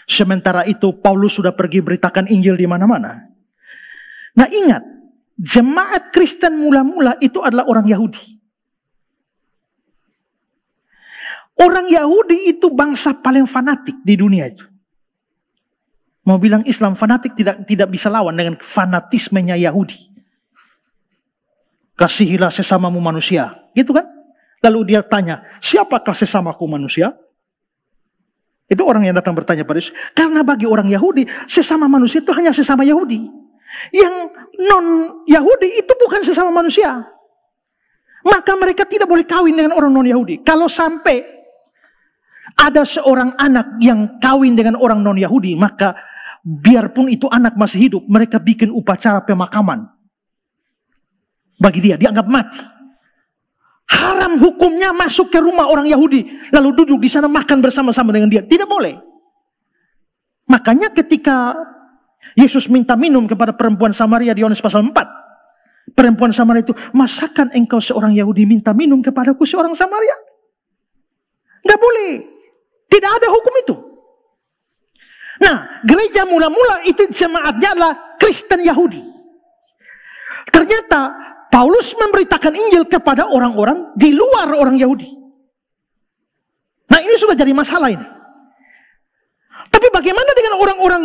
Sementara itu Paulus sudah pergi beritakan Injil di mana-mana. Nah ingat, jemaat Kristen mula-mula itu adalah orang Yahudi. Orang Yahudi itu bangsa paling fanatik di dunia itu. Mau bilang Islam fanatik tidak tidak bisa lawan dengan fanatismenya Yahudi. Kasihilah sesamamu manusia. Gitu kan? Lalu dia tanya, siapakah sesamaku manusia? Itu orang yang datang bertanya pada Yesus. Karena bagi orang Yahudi, sesama manusia itu hanya sesama Yahudi. Yang non-Yahudi itu bukan sesama manusia. Maka mereka tidak boleh kawin dengan orang non-Yahudi. Kalau sampai ada seorang anak yang kawin dengan orang non-Yahudi, maka biarpun itu anak masih hidup, mereka bikin upacara pemakaman. Bagi dia, dianggap mati haram hukumnya masuk ke rumah orang Yahudi lalu duduk di sana makan bersama-sama dengan dia. Tidak boleh. Makanya ketika Yesus minta minum kepada perempuan Samaria di Yohanes pasal 4. Perempuan Samaria itu, masakan engkau seorang Yahudi minta minum kepadaku seorang Samaria? Nggak boleh. Tidak ada hukum itu. Nah, gereja mula-mula itu jemaatnya adalah Kristen Yahudi. Ternyata Paulus memberitakan Injil kepada orang-orang di luar orang Yahudi. Nah ini sudah jadi masalah ini. Tapi bagaimana dengan orang-orang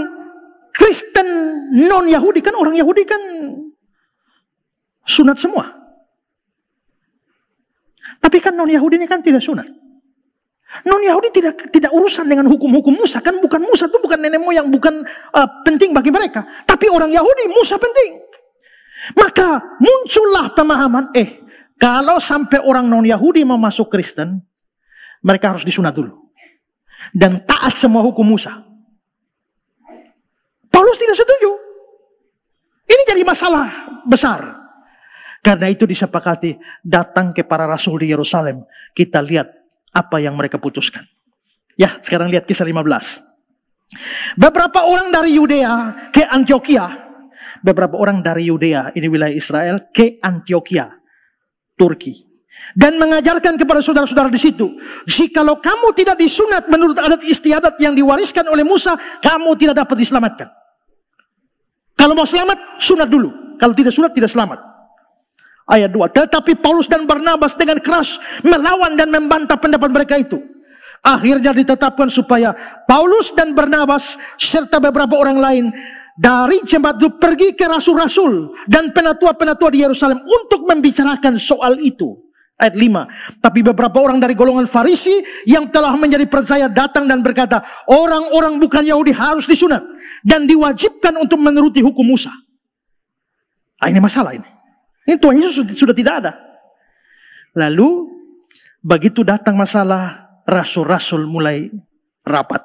Kristen non-Yahudi? Kan orang Yahudi kan sunat semua. Tapi kan non-Yahudi ini kan tidak sunat. Non-Yahudi tidak tidak urusan dengan hukum-hukum Musa. Kan bukan Musa itu bukan nenek moyang, bukan uh, penting bagi mereka. Tapi orang Yahudi Musa penting. Maka muncullah pemahaman, eh kalau sampai orang non-Yahudi mau masuk Kristen, mereka harus disunat dulu. Dan taat semua hukum Musa. Paulus tidak setuju. Ini jadi masalah besar. Karena itu disepakati datang ke para rasul di Yerusalem. Kita lihat apa yang mereka putuskan. Ya, sekarang lihat kisah 15. Beberapa orang dari Yudea ke Antioquia beberapa orang dari Yudea, ini wilayah Israel, ke Antioquia, Turki. Dan mengajarkan kepada saudara-saudara di situ, jikalau kamu tidak disunat menurut adat istiadat yang diwariskan oleh Musa, kamu tidak dapat diselamatkan. Kalau mau selamat, sunat dulu. Kalau tidak sunat, tidak selamat. Ayat 2. Tetapi Paulus dan Barnabas dengan keras melawan dan membantah pendapat mereka itu. Akhirnya ditetapkan supaya Paulus dan Barnabas serta beberapa orang lain dari jemaat itu pergi ke rasul-rasul dan penatua-penatua di Yerusalem untuk membicarakan soal itu. Ayat 5. Tapi beberapa orang dari golongan Farisi yang telah menjadi percaya datang dan berkata, orang-orang bukan Yahudi harus disunat dan diwajibkan untuk menuruti hukum Musa. Nah, ini masalah ini. Ini Tuhan Yesus sudah tidak ada. Lalu begitu datang masalah, rasul-rasul mulai rapat.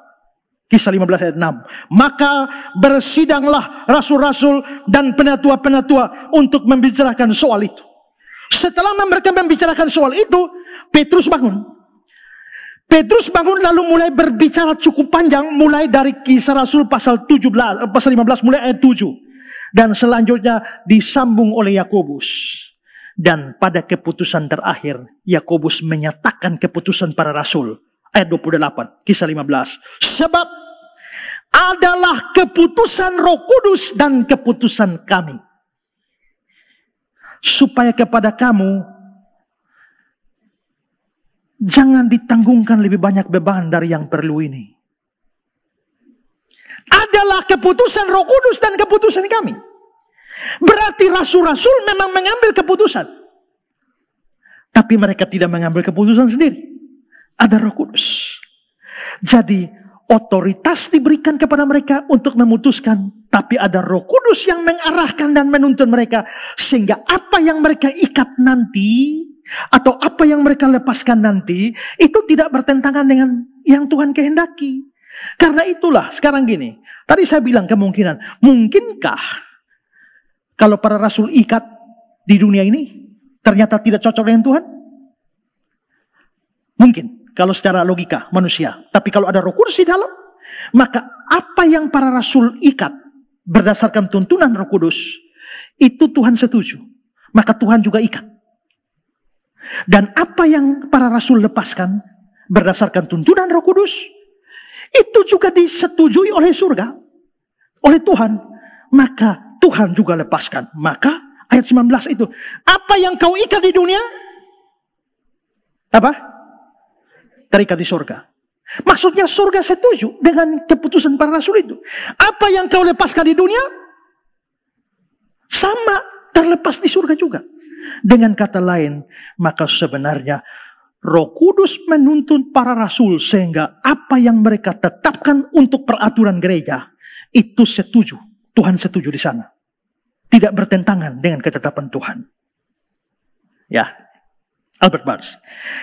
Kisah 15 ayat 6. Maka bersidanglah rasul-rasul dan penatua-penatua untuk membicarakan soal itu. Setelah mereka membicarakan soal itu, Petrus bangun. Petrus bangun lalu mulai berbicara cukup panjang mulai dari kisah Rasul pasal 17 eh, pasal 15 mulai ayat 7 dan selanjutnya disambung oleh Yakobus. Dan pada keputusan terakhir Yakobus menyatakan keputusan para rasul ayat 28, kisah 15. Sebab adalah keputusan Roh Kudus dan keputusan kami. Supaya kepada kamu jangan ditanggungkan lebih banyak beban dari yang perlu ini. Adalah keputusan Roh Kudus dan keputusan kami. Berarti rasul-rasul memang mengambil keputusan. Tapi mereka tidak mengambil keputusan sendiri ada roh kudus. Jadi otoritas diberikan kepada mereka untuk memutuskan. Tapi ada roh kudus yang mengarahkan dan menuntun mereka. Sehingga apa yang mereka ikat nanti, atau apa yang mereka lepaskan nanti, itu tidak bertentangan dengan yang Tuhan kehendaki. Karena itulah sekarang gini, tadi saya bilang kemungkinan, mungkinkah kalau para rasul ikat di dunia ini ternyata tidak cocok dengan Tuhan? Mungkin. Kalau secara logika manusia. Tapi kalau ada roh kudus di dalam, maka apa yang para rasul ikat berdasarkan tuntunan roh kudus, itu Tuhan setuju. Maka Tuhan juga ikat. Dan apa yang para rasul lepaskan berdasarkan tuntunan roh kudus, itu juga disetujui oleh surga, oleh Tuhan. Maka Tuhan juga lepaskan. Maka ayat 19 itu, apa yang kau ikat di dunia, apa? terikat di surga. Maksudnya surga setuju dengan keputusan para rasul itu. Apa yang kau lepaskan di dunia, sama terlepas di surga juga. Dengan kata lain, maka sebenarnya Roh Kudus menuntun para rasul sehingga apa yang mereka tetapkan untuk peraturan gereja itu setuju. Tuhan setuju di sana. Tidak bertentangan dengan ketetapan Tuhan. Ya, Albert Barnes.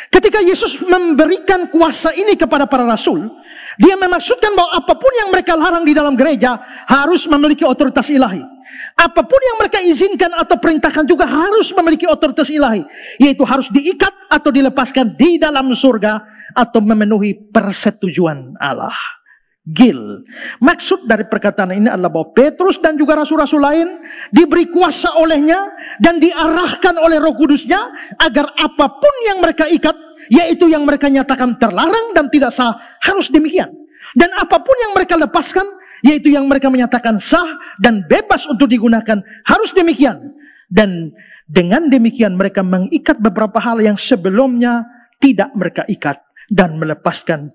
Ketika Yesus memberikan kuasa ini kepada para rasul, dia memaksudkan bahwa apapun yang mereka larang di dalam gereja harus memiliki otoritas ilahi. Apapun yang mereka izinkan atau perintahkan juga harus memiliki otoritas ilahi, yaitu harus diikat atau dilepaskan di dalam surga atau memenuhi persetujuan Allah. Gil. Maksud dari perkataan ini adalah bahwa Petrus dan juga rasul-rasul lain diberi kuasa olehnya dan diarahkan oleh roh kudusnya agar apapun yang mereka ikat, yaitu yang mereka nyatakan terlarang dan tidak sah, harus demikian. Dan apapun yang mereka lepaskan, yaitu yang mereka menyatakan sah dan bebas untuk digunakan, harus demikian. Dan dengan demikian mereka mengikat beberapa hal yang sebelumnya tidak mereka ikat dan melepaskan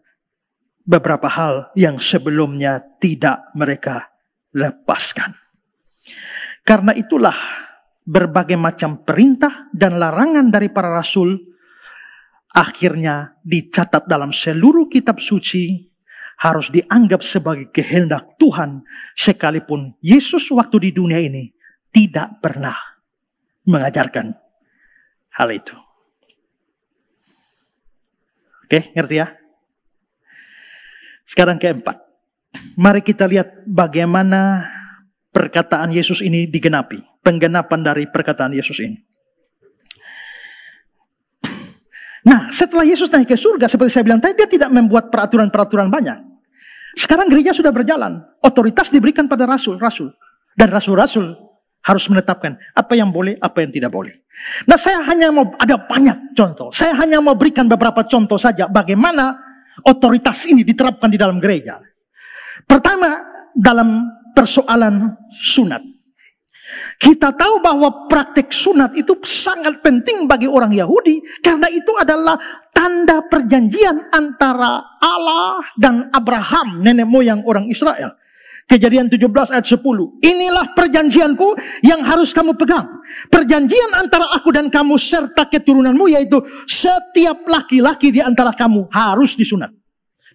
beberapa hal yang sebelumnya tidak mereka lepaskan. Karena itulah berbagai macam perintah dan larangan dari para rasul akhirnya dicatat dalam seluruh kitab suci harus dianggap sebagai kehendak Tuhan sekalipun Yesus waktu di dunia ini tidak pernah mengajarkan hal itu. Oke, ngerti ya? Sekarang keempat. Mari kita lihat bagaimana perkataan Yesus ini digenapi. Penggenapan dari perkataan Yesus ini. Nah, setelah Yesus naik ke surga, seperti saya bilang tadi, dia tidak membuat peraturan-peraturan banyak. Sekarang gereja sudah berjalan. Otoritas diberikan pada rasul-rasul. Dan rasul-rasul harus menetapkan apa yang boleh, apa yang tidak boleh. Nah, saya hanya mau, ada banyak contoh. Saya hanya mau berikan beberapa contoh saja bagaimana otoritas ini diterapkan di dalam gereja. Pertama, dalam persoalan sunat. Kita tahu bahwa praktik sunat itu sangat penting bagi orang Yahudi karena itu adalah tanda perjanjian antara Allah dan Abraham, nenek moyang orang Israel. Kejadian 17 ayat 10. Inilah perjanjianku yang harus kamu pegang. Perjanjian antara aku dan kamu serta keturunanmu yaitu setiap laki-laki di antara kamu harus disunat.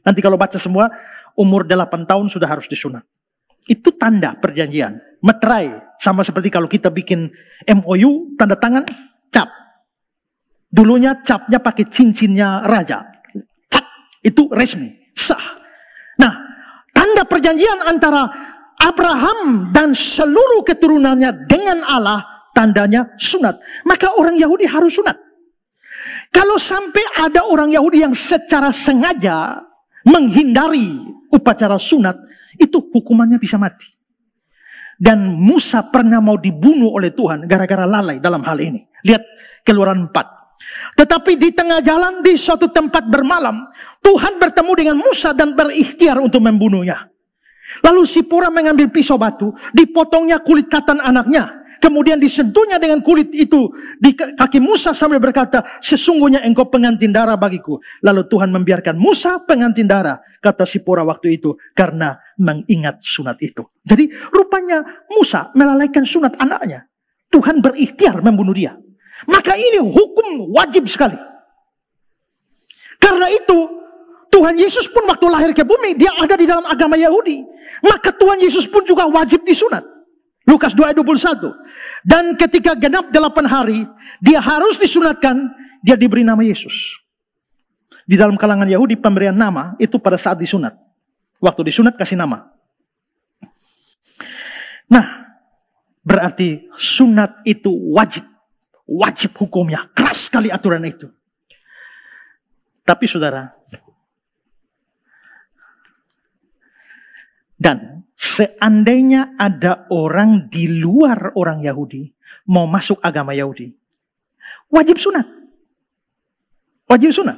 Nanti kalau baca semua umur 8 tahun sudah harus disunat. Itu tanda perjanjian. Meterai. Sama seperti kalau kita bikin MOU, tanda tangan, cap. Dulunya capnya pakai cincinnya raja. Cap. Itu resmi. Sah. Nah, Tanda perjanjian antara Abraham dan seluruh keturunannya dengan Allah tandanya sunat. Maka orang Yahudi harus sunat. Kalau sampai ada orang Yahudi yang secara sengaja menghindari upacara sunat, itu hukumannya bisa mati. Dan Musa pernah mau dibunuh oleh Tuhan gara-gara lalai dalam hal ini. Lihat keluaran 4. Tetapi di tengah jalan di suatu tempat bermalam, Tuhan bertemu dengan Musa dan berikhtiar untuk membunuhnya. Lalu Sipora mengambil pisau batu, dipotongnya kulit katan anaknya. Kemudian disentuhnya dengan kulit itu di kaki Musa sambil berkata, sesungguhnya engkau pengantin darah bagiku. Lalu Tuhan membiarkan Musa pengantin darah, kata Sipora waktu itu, karena mengingat sunat itu. Jadi rupanya Musa melalaikan sunat anaknya. Tuhan berikhtiar membunuh dia. Maka ini hukum wajib sekali. Karena itu Tuhan Yesus pun waktu lahir ke bumi dia ada di dalam agama Yahudi. Maka Tuhan Yesus pun juga wajib disunat. Lukas 2 ayat 21. Dan ketika genap delapan hari, dia harus disunatkan, dia diberi nama Yesus. Di dalam kalangan Yahudi pemberian nama itu pada saat disunat. Waktu disunat kasih nama. Nah, berarti sunat itu wajib. Wajib hukumnya. Keras sekali aturan itu. Tapi saudara, dan seandainya ada orang di luar orang Yahudi mau masuk agama Yahudi, wajib sunat. Wajib sunat.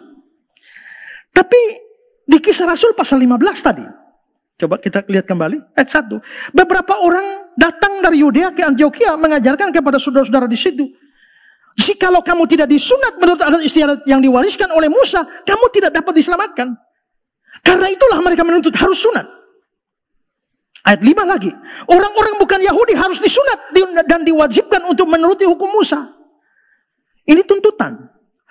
Tapi di kisah Rasul pasal 15 tadi, Coba kita lihat kembali. Ayat 1. Beberapa orang datang dari Yudea ke Antioquia mengajarkan kepada saudara-saudara di situ. Jikalau kamu tidak disunat menurut adat istiadat yang diwariskan oleh Musa, kamu tidak dapat diselamatkan. Karena itulah mereka menuntut harus sunat. Ayat 5 lagi. Orang-orang bukan Yahudi harus disunat dan diwajibkan untuk menuruti hukum Musa. Ini tuntutan.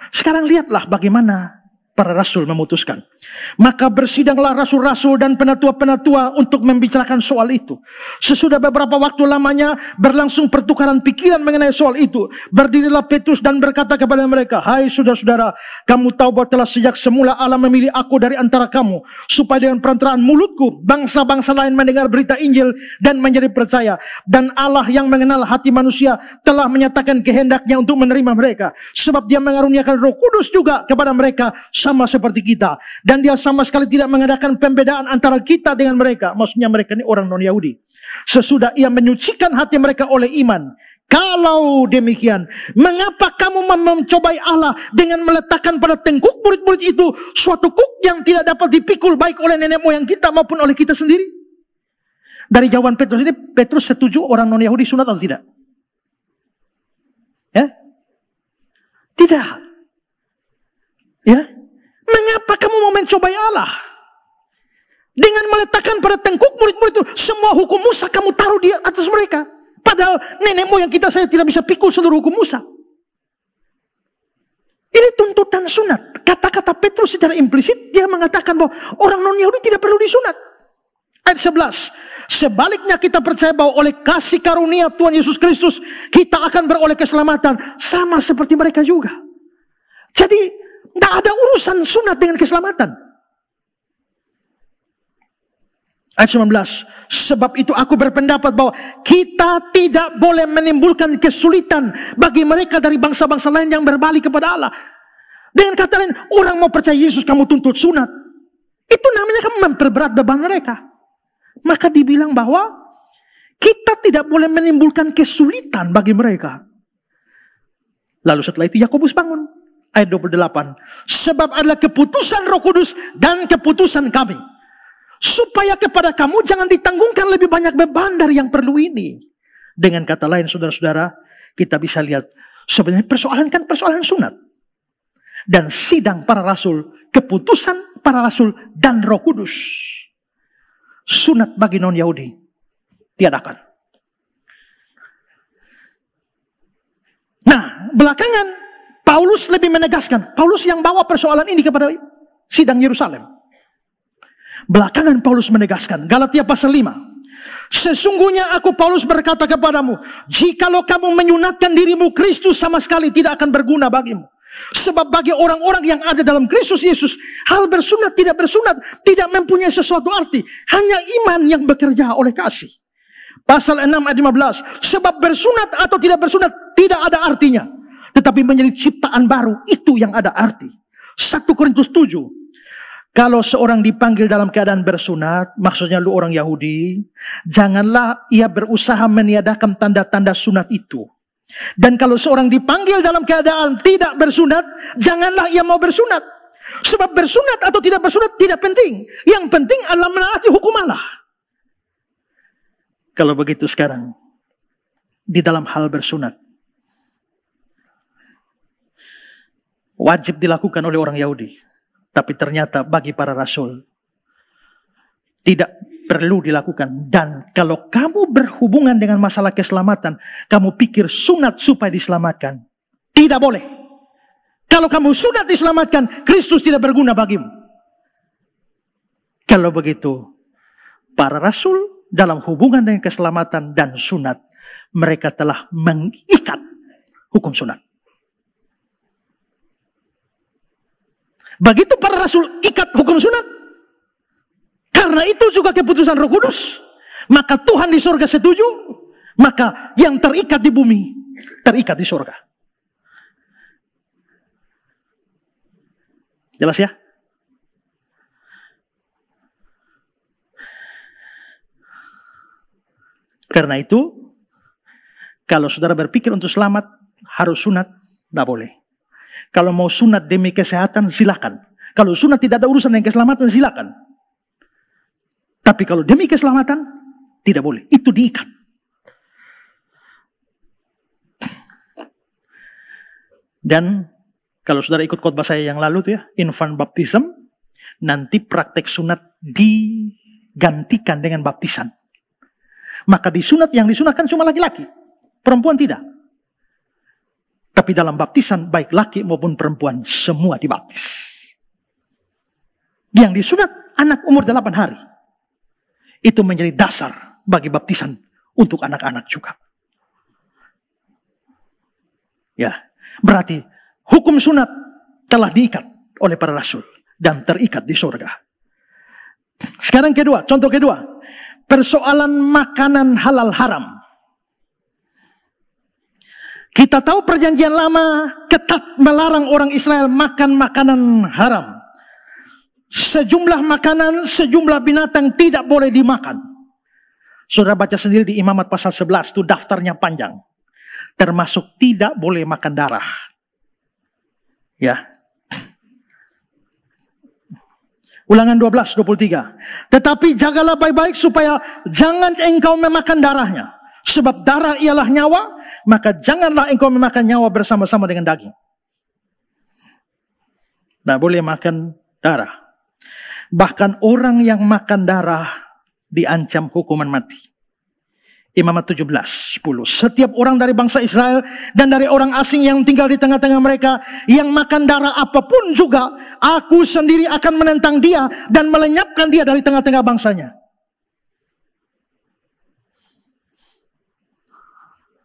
Sekarang lihatlah bagaimana para rasul memutuskan. Maka bersidanglah rasul-rasul dan penatua-penatua untuk membicarakan soal itu. Sesudah beberapa waktu lamanya berlangsung pertukaran pikiran mengenai soal itu. Berdirilah Petrus dan berkata kepada mereka, Hai saudara-saudara, kamu tahu bahwa telah sejak semula Allah memilih aku dari antara kamu. Supaya dengan perantaraan mulutku, bangsa-bangsa lain mendengar berita Injil dan menjadi percaya. Dan Allah yang mengenal hati manusia telah menyatakan kehendaknya untuk menerima mereka. Sebab dia mengaruniakan roh kudus juga kepada mereka sama seperti kita. Dan dia sama sekali tidak mengadakan pembedaan antara kita dengan mereka. Maksudnya mereka ini orang non-Yahudi. Sesudah ia menyucikan hati mereka oleh iman. Kalau demikian, mengapa kamu mencobai Allah dengan meletakkan pada tengkuk murid-murid itu suatu kuk yang tidak dapat dipikul baik oleh nenek moyang kita maupun oleh kita sendiri? Dari jawaban Petrus ini, Petrus setuju orang non-Yahudi sunat atau tidak? Ya? Tidak. Ya? Mengapa kamu mau mencobai Allah? Dengan meletakkan pada tengkuk murid-murid itu semua hukum Musa kamu taruh di atas mereka. Padahal nenek yang kita saya tidak bisa pikul seluruh hukum Musa. Ini tuntutan sunat. Kata-kata Petrus secara implisit dia mengatakan bahwa orang non Yahudi tidak perlu disunat. Ayat 11. Sebaliknya kita percaya bahwa oleh kasih karunia Tuhan Yesus Kristus kita akan beroleh keselamatan sama seperti mereka juga. Jadi tidak ada urusan sunat dengan keselamatan. Ayat 19. Sebab itu aku berpendapat bahwa kita tidak boleh menimbulkan kesulitan bagi mereka dari bangsa-bangsa lain yang berbalik kepada Allah. Dengan kata lain, orang mau percaya Yesus kamu tuntut sunat. Itu namanya kan memperberat beban mereka. Maka dibilang bahwa kita tidak boleh menimbulkan kesulitan bagi mereka. Lalu setelah itu Yakobus bangun ayat 28. Sebab adalah keputusan roh kudus dan keputusan kami. Supaya kepada kamu jangan ditanggungkan lebih banyak beban dari yang perlu ini. Dengan kata lain saudara-saudara, kita bisa lihat sebenarnya persoalan kan persoalan sunat. Dan sidang para rasul, keputusan para rasul dan roh kudus. Sunat bagi non-Yahudi, tiadakan. Nah, belakangan Paulus lebih menegaskan. Paulus yang bawa persoalan ini kepada sidang Yerusalem. Belakangan Paulus menegaskan. Galatia pasal 5. Sesungguhnya aku Paulus berkata kepadamu, jikalau kamu menyunatkan dirimu Kristus sama sekali tidak akan berguna bagimu. Sebab bagi orang-orang yang ada dalam Kristus Yesus, hal bersunat tidak bersunat tidak mempunyai sesuatu arti, hanya iman yang bekerja oleh kasih. Pasal 6 ayat 15, sebab bersunat atau tidak bersunat tidak ada artinya tetapi menjadi ciptaan baru. Itu yang ada arti. satu Korintus 7. Kalau seorang dipanggil dalam keadaan bersunat, maksudnya lu orang Yahudi, janganlah ia berusaha meniadakan tanda-tanda sunat itu. Dan kalau seorang dipanggil dalam keadaan tidak bersunat, janganlah ia mau bersunat. Sebab bersunat atau tidak bersunat tidak penting. Yang penting adalah menaati hukum Allah. Kalau begitu sekarang, di dalam hal bersunat, wajib dilakukan oleh orang Yahudi. Tapi ternyata bagi para rasul tidak perlu dilakukan. Dan kalau kamu berhubungan dengan masalah keselamatan, kamu pikir sunat supaya diselamatkan. Tidak boleh. Kalau kamu sunat diselamatkan, Kristus tidak berguna bagimu. Kalau begitu, para rasul dalam hubungan dengan keselamatan dan sunat, mereka telah mengikat hukum sunat. Begitu para rasul ikat hukum sunat. Karena itu juga keputusan roh kudus. Maka Tuhan di surga setuju. Maka yang terikat di bumi, terikat di surga. Jelas ya? Karena itu, kalau saudara berpikir untuk selamat, harus sunat, tidak boleh. Kalau mau sunat demi kesehatan, silakan. Kalau sunat tidak ada urusan dengan keselamatan, silakan. Tapi kalau demi keselamatan, tidak boleh. Itu diikat. Dan kalau saudara ikut khotbah saya yang lalu tuh ya, infant baptism, nanti praktek sunat digantikan dengan baptisan. Maka di sunat yang disunatkan cuma laki-laki, perempuan tidak. Tapi dalam baptisan baik laki maupun perempuan semua dibaptis. Yang disunat anak umur 8 hari. Itu menjadi dasar bagi baptisan untuk anak-anak juga. Ya, berarti hukum sunat telah diikat oleh para rasul dan terikat di surga. Sekarang kedua, contoh kedua. Persoalan makanan halal haram. Kita tahu perjanjian lama ketat melarang orang Israel makan makanan haram. Sejumlah makanan, sejumlah binatang tidak boleh dimakan. Saudara baca sendiri di Imamat pasal 11 itu daftarnya panjang. Termasuk tidak boleh makan darah. Ya. Ulangan 12, 23. Tetapi jagalah baik-baik supaya jangan engkau memakan darahnya sebab darah ialah nyawa, maka janganlah engkau memakan nyawa bersama-sama dengan daging. Nah, boleh makan darah. Bahkan orang yang makan darah diancam hukuman mati. Imamat 17, 10. Setiap orang dari bangsa Israel dan dari orang asing yang tinggal di tengah-tengah mereka yang makan darah apapun juga, aku sendiri akan menentang dia dan melenyapkan dia dari tengah-tengah bangsanya.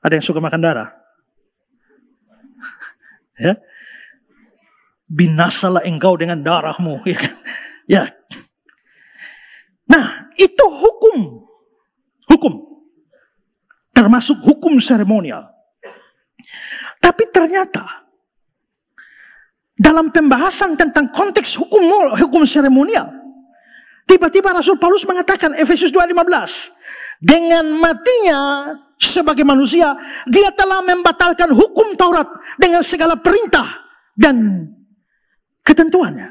Ada yang suka makan darah? ya. Binasalah engkau dengan darahmu. Ya, kan? ya, Nah, itu hukum. Hukum. Termasuk hukum seremonial. Tapi ternyata dalam pembahasan tentang konteks hukum hukum seremonial, tiba-tiba Rasul Paulus mengatakan Efesus 2:15, dengan matinya sebagai manusia, dia telah membatalkan hukum Taurat dengan segala perintah dan ketentuannya.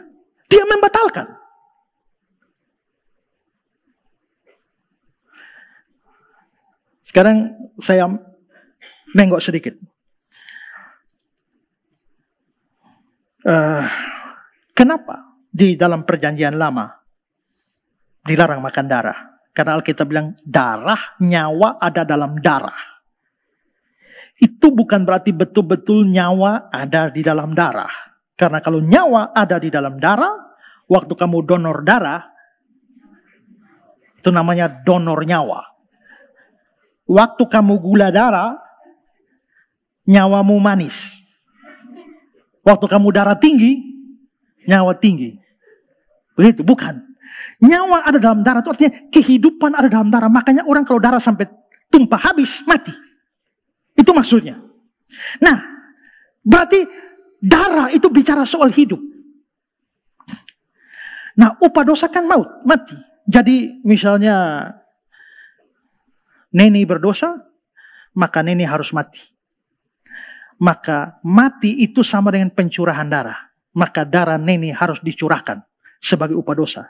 Dia membatalkan. Sekarang saya menggok sedikit. Uh, kenapa di dalam perjanjian lama dilarang makan darah? Karena Alkitab bilang darah, nyawa ada dalam darah. Itu bukan berarti betul-betul nyawa ada di dalam darah. Karena kalau nyawa ada di dalam darah, waktu kamu donor darah, itu namanya donor nyawa. Waktu kamu gula darah, nyawamu manis. Waktu kamu darah tinggi, nyawa tinggi. Begitu, bukan. Nyawa ada dalam darah itu artinya kehidupan ada dalam darah. Makanya orang kalau darah sampai tumpah habis, mati. Itu maksudnya. Nah, berarti darah itu bicara soal hidup. Nah, upah dosa kan maut, mati. Jadi misalnya Neni berdosa, maka Neni harus mati. Maka mati itu sama dengan pencurahan darah. Maka darah Neni harus dicurahkan sebagai upah dosa.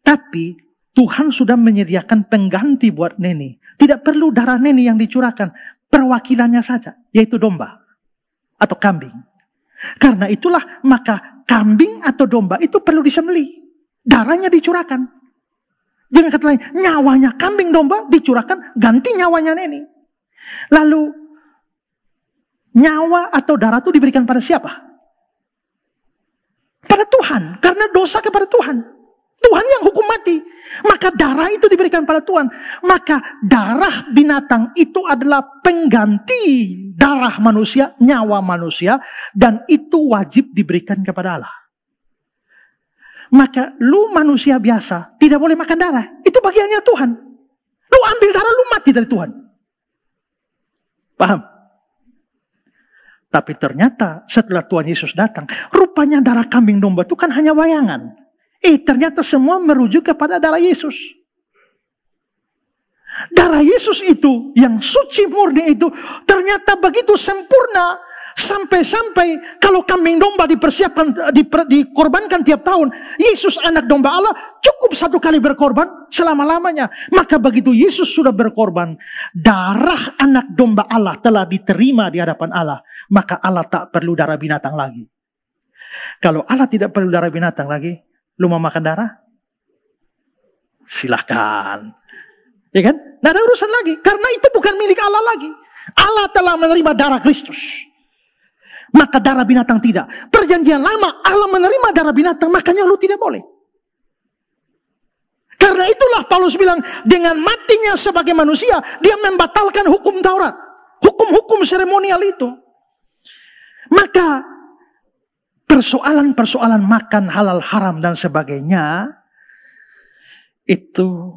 Tapi Tuhan sudah menyediakan pengganti buat Neni. Tidak perlu darah Neni yang dicurahkan. Perwakilannya saja, yaitu domba atau kambing. Karena itulah maka kambing atau domba itu perlu disembeli. Darahnya dicurahkan. Jangan kata lain, nyawanya kambing domba dicurahkan ganti nyawanya Neni. Lalu nyawa atau darah itu diberikan pada siapa? Pada Tuhan, karena dosa kepada Tuhan. Tuhan yang hukum mati. Maka darah itu diberikan pada Tuhan. Maka darah binatang itu adalah pengganti darah manusia, nyawa manusia. Dan itu wajib diberikan kepada Allah. Maka lu manusia biasa tidak boleh makan darah. Itu bagiannya Tuhan. Lu ambil darah, lu mati dari Tuhan. Paham? Tapi ternyata setelah Tuhan Yesus datang, rupanya darah kambing domba itu kan hanya bayangan. Eh ternyata semua merujuk kepada darah Yesus. Darah Yesus itu yang suci murni itu ternyata begitu sempurna sampai-sampai kalau kambing domba dipersiapkan di, dikorbankan tiap tahun Yesus anak domba Allah cukup satu kali berkorban selama-lamanya maka begitu Yesus sudah berkorban darah anak domba Allah telah diterima di hadapan Allah maka Allah tak perlu darah binatang lagi kalau Allah tidak perlu darah binatang lagi Lu mau makan darah? Silahkan. Ya kan? nah ada urusan lagi. Karena itu bukan milik Allah lagi. Allah telah menerima darah Kristus. Maka darah binatang tidak. Perjanjian lama Allah menerima darah binatang. Makanya lu tidak boleh. Karena itulah Paulus bilang dengan matinya sebagai manusia. Dia membatalkan hukum Taurat. Hukum-hukum seremonial itu. Maka persoalan-persoalan makan halal haram dan sebagainya itu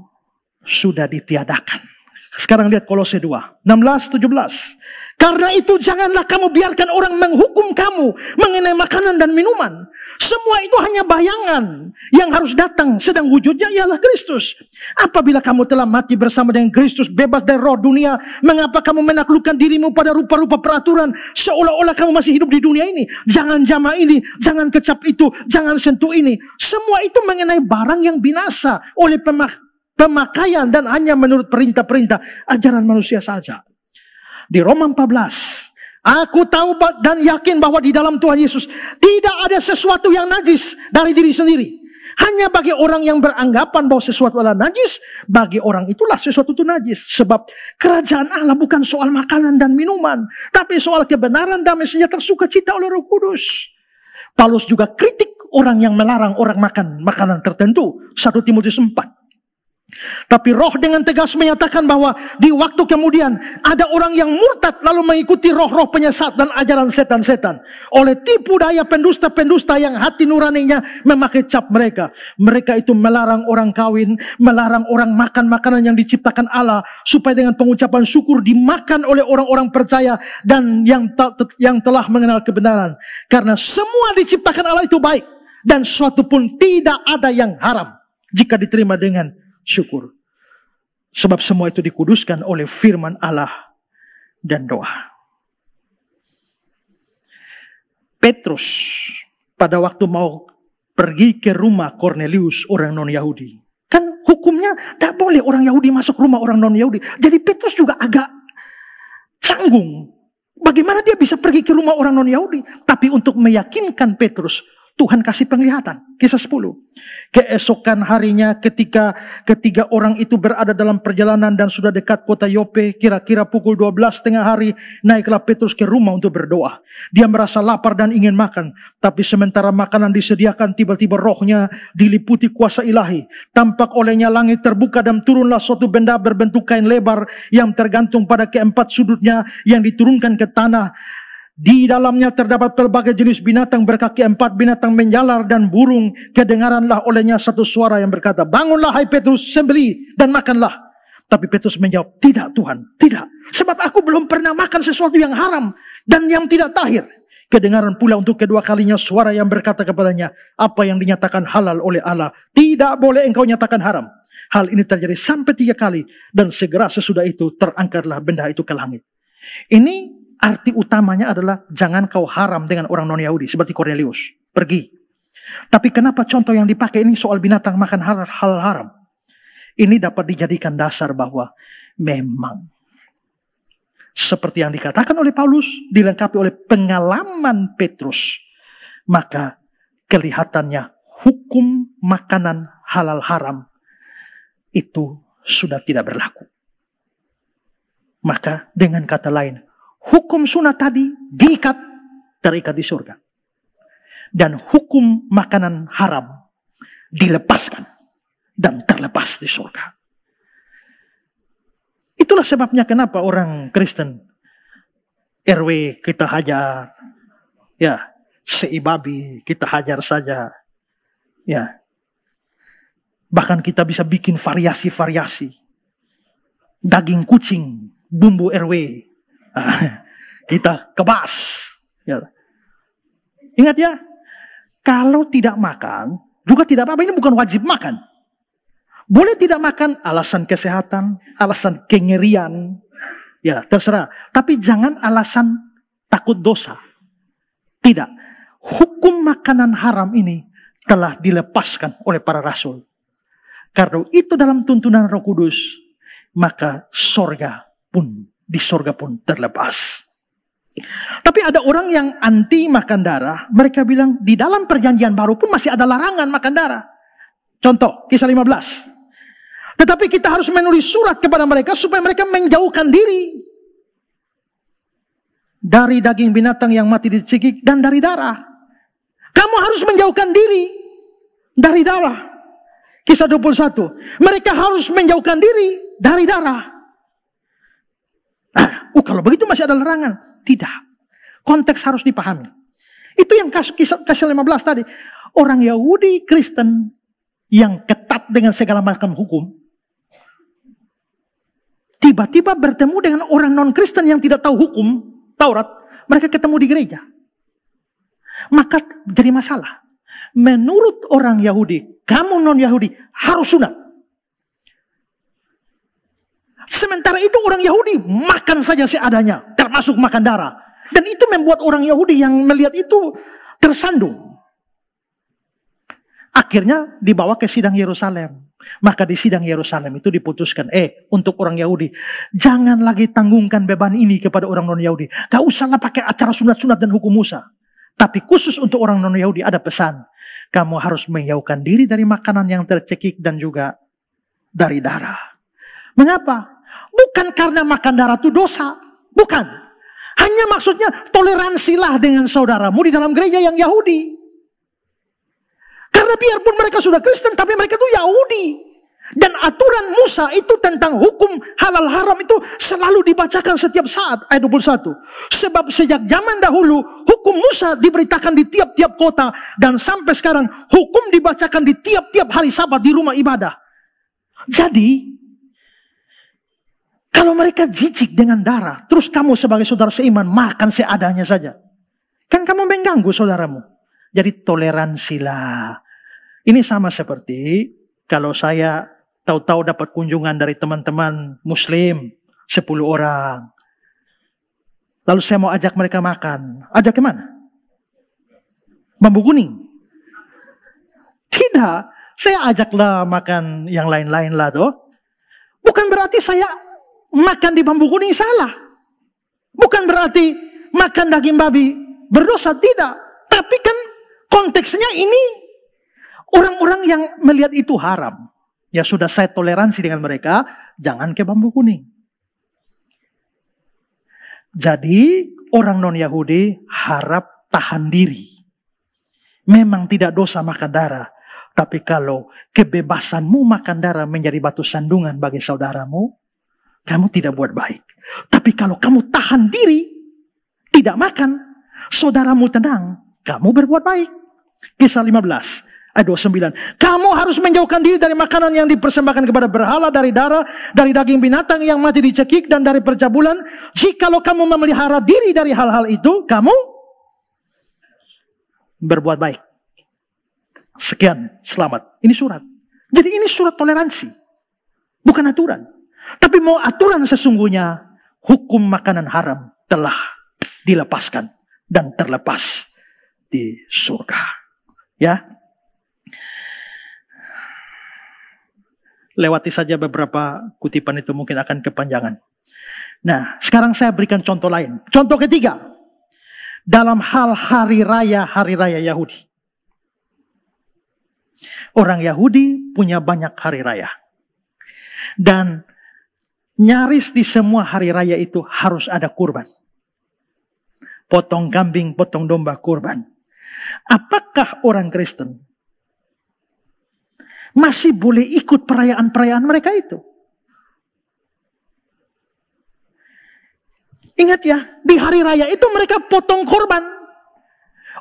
sudah ditiadakan. Sekarang lihat kolose 2, 16, 17. Karena itu janganlah kamu biarkan orang menghukum kamu mengenai makanan dan minuman. Semua itu hanya bayangan yang harus datang. Sedang wujudnya ialah Kristus. Apabila kamu telah mati bersama dengan Kristus bebas dari roh dunia. Mengapa kamu menaklukkan dirimu pada rupa-rupa peraturan. Seolah-olah kamu masih hidup di dunia ini. Jangan jama ini, jangan kecap itu, jangan sentuh ini. Semua itu mengenai barang yang binasa oleh pemak pemakaian dan hanya menurut perintah-perintah ajaran manusia saja. Di Roma 14, Aku tahu dan yakin bahwa di dalam Tuhan Yesus tidak ada sesuatu yang najis dari diri sendiri. Hanya bagi orang yang beranggapan bahwa sesuatu adalah najis, bagi orang itulah sesuatu itu najis. Sebab kerajaan Allah bukan soal makanan dan minuman, tapi soal kebenaran damai sejahtera cita oleh Roh Kudus. Paulus juga kritik orang yang melarang orang makan makanan tertentu. 1 Timotius 4. Tapi roh dengan tegas menyatakan bahwa di waktu kemudian ada orang yang murtad lalu mengikuti roh-roh penyesat dan ajaran setan-setan. Oleh tipu daya pendusta-pendusta yang hati nuraninya memakai cap mereka. Mereka itu melarang orang kawin, melarang orang makan makanan yang diciptakan Allah. Supaya dengan pengucapan syukur dimakan oleh orang-orang percaya dan yang, yang telah mengenal kebenaran. Karena semua diciptakan Allah itu baik. Dan suatu pun tidak ada yang haram jika diterima dengan syukur. Sebab semua itu dikuduskan oleh firman Allah dan doa. Petrus pada waktu mau pergi ke rumah Cornelius orang non-Yahudi. Kan hukumnya tak boleh orang Yahudi masuk rumah orang non-Yahudi. Jadi Petrus juga agak canggung. Bagaimana dia bisa pergi ke rumah orang non-Yahudi? Tapi untuk meyakinkan Petrus Tuhan kasih penglihatan. Kisah 10. Keesokan harinya ketika ketiga orang itu berada dalam perjalanan dan sudah dekat kota Yope, kira-kira pukul 12 tengah hari, naiklah Petrus ke rumah untuk berdoa. Dia merasa lapar dan ingin makan, tapi sementara makanan disediakan tiba-tiba rohnya diliputi kuasa ilahi. Tampak olehnya langit terbuka dan turunlah suatu benda berbentuk kain lebar yang tergantung pada keempat sudutnya yang diturunkan ke tanah di dalamnya terdapat pelbagai jenis binatang berkaki empat, binatang menjalar dan burung. Kedengaranlah olehnya satu suara yang berkata, Bangunlah hai Petrus, sembeli dan makanlah. Tapi Petrus menjawab, tidak Tuhan, tidak. Sebab aku belum pernah makan sesuatu yang haram dan yang tidak tahir. Kedengaran pula untuk kedua kalinya suara yang berkata kepadanya, apa yang dinyatakan halal oleh Allah, tidak boleh engkau nyatakan haram. Hal ini terjadi sampai tiga kali dan segera sesudah itu terangkatlah benda itu ke langit. Ini Arti utamanya adalah jangan kau haram dengan orang non-Yahudi seperti Cornelius. Pergi. Tapi kenapa contoh yang dipakai ini soal binatang makan halal hal haram? Ini dapat dijadikan dasar bahwa memang seperti yang dikatakan oleh Paulus dilengkapi oleh pengalaman Petrus. Maka kelihatannya hukum makanan halal haram itu sudah tidak berlaku. Maka dengan kata lain, hukum sunat tadi diikat terikat di surga. Dan hukum makanan haram dilepaskan dan terlepas di surga. Itulah sebabnya kenapa orang Kristen RW kita hajar, ya seibabi kita hajar saja, ya bahkan kita bisa bikin variasi-variasi daging kucing bumbu RW kita kebas. Ya. Ingat ya, kalau tidak makan juga tidak apa-apa. Ini bukan wajib makan. Boleh tidak makan alasan kesehatan, alasan kengerian, ya terserah. Tapi jangan alasan takut dosa. Tidak. Hukum makanan haram ini telah dilepaskan oleh para rasul. Karena itu dalam tuntunan Roh Kudus, maka sorga pun di surga pun terlepas. Tapi ada orang yang anti makan darah, mereka bilang di dalam perjanjian baru pun masih ada larangan makan darah. Contoh, kisah 15. Tetapi kita harus menulis surat kepada mereka supaya mereka menjauhkan diri dari daging binatang yang mati dicekik dan dari darah. Kamu harus menjauhkan diri dari darah. Kisah 21. Mereka harus menjauhkan diri dari darah. Oh kalau begitu masih ada larangan. Tidak. Konteks harus dipahami. Itu yang kasus kisah 15 tadi. Orang Yahudi Kristen yang ketat dengan segala macam hukum tiba-tiba bertemu dengan orang non-Kristen yang tidak tahu hukum Taurat, mereka ketemu di gereja. Maka jadi masalah. Menurut orang Yahudi, kamu non-Yahudi harus sunat. Sementara itu orang Yahudi makan saja seadanya, termasuk makan darah. Dan itu membuat orang Yahudi yang melihat itu tersandung. Akhirnya dibawa ke sidang Yerusalem. Maka di sidang Yerusalem itu diputuskan, eh untuk orang Yahudi, jangan lagi tanggungkan beban ini kepada orang non-Yahudi. Gak usahlah pakai acara sunat-sunat dan hukum Musa. Tapi khusus untuk orang non-Yahudi ada pesan. Kamu harus menjauhkan diri dari makanan yang tercekik dan juga dari darah. Mengapa? Bukan karena makan darah itu dosa. Bukan. Hanya maksudnya toleransilah dengan saudaramu di dalam gereja yang Yahudi. Karena biarpun mereka sudah Kristen, tapi mereka itu Yahudi. Dan aturan Musa itu tentang hukum halal haram itu selalu dibacakan setiap saat ayat 21. Sebab sejak zaman dahulu hukum Musa diberitakan di tiap-tiap kota dan sampai sekarang hukum dibacakan di tiap-tiap hari sabat di rumah ibadah. Jadi kalau mereka jijik dengan darah, terus kamu sebagai saudara seiman makan seadanya saja. Kan kamu mengganggu saudaramu. Jadi toleransilah. Ini sama seperti kalau saya tahu-tahu dapat kunjungan dari teman-teman muslim 10 orang. Lalu saya mau ajak mereka makan. Ajak kemana? Bambu kuning. Tidak. Saya ajaklah makan yang lain-lain lah tuh. Bukan berarti saya makan di bambu kuning salah. Bukan berarti makan daging babi berdosa, tidak. Tapi kan konteksnya ini orang-orang yang melihat itu haram. Ya sudah saya toleransi dengan mereka, jangan ke bambu kuning. Jadi orang non-Yahudi harap tahan diri. Memang tidak dosa makan darah. Tapi kalau kebebasanmu makan darah menjadi batu sandungan bagi saudaramu, kamu tidak buat baik. Tapi kalau kamu tahan diri, tidak makan, saudaramu tenang, kamu berbuat baik. Kisah 15 ayat 29. Kamu harus menjauhkan diri dari makanan yang dipersembahkan kepada berhala, dari darah, dari daging binatang yang mati dicekik dan dari percabulan. Jikalau kamu memelihara diri dari hal-hal itu, kamu berbuat baik. Sekian, selamat. Ini surat. Jadi ini surat toleransi, bukan aturan. Tapi mau aturan sesungguhnya, hukum makanan haram telah dilepaskan dan terlepas di surga. Ya. Lewati saja beberapa kutipan itu mungkin akan kepanjangan. Nah, sekarang saya berikan contoh lain. Contoh ketiga. Dalam hal hari raya, hari raya Yahudi. Orang Yahudi punya banyak hari raya. Dan Nyaris di semua hari raya itu harus ada kurban. Potong kambing, potong domba, kurban. Apakah orang Kristen masih boleh ikut perayaan-perayaan mereka itu? Ingat ya, di hari raya itu mereka potong korban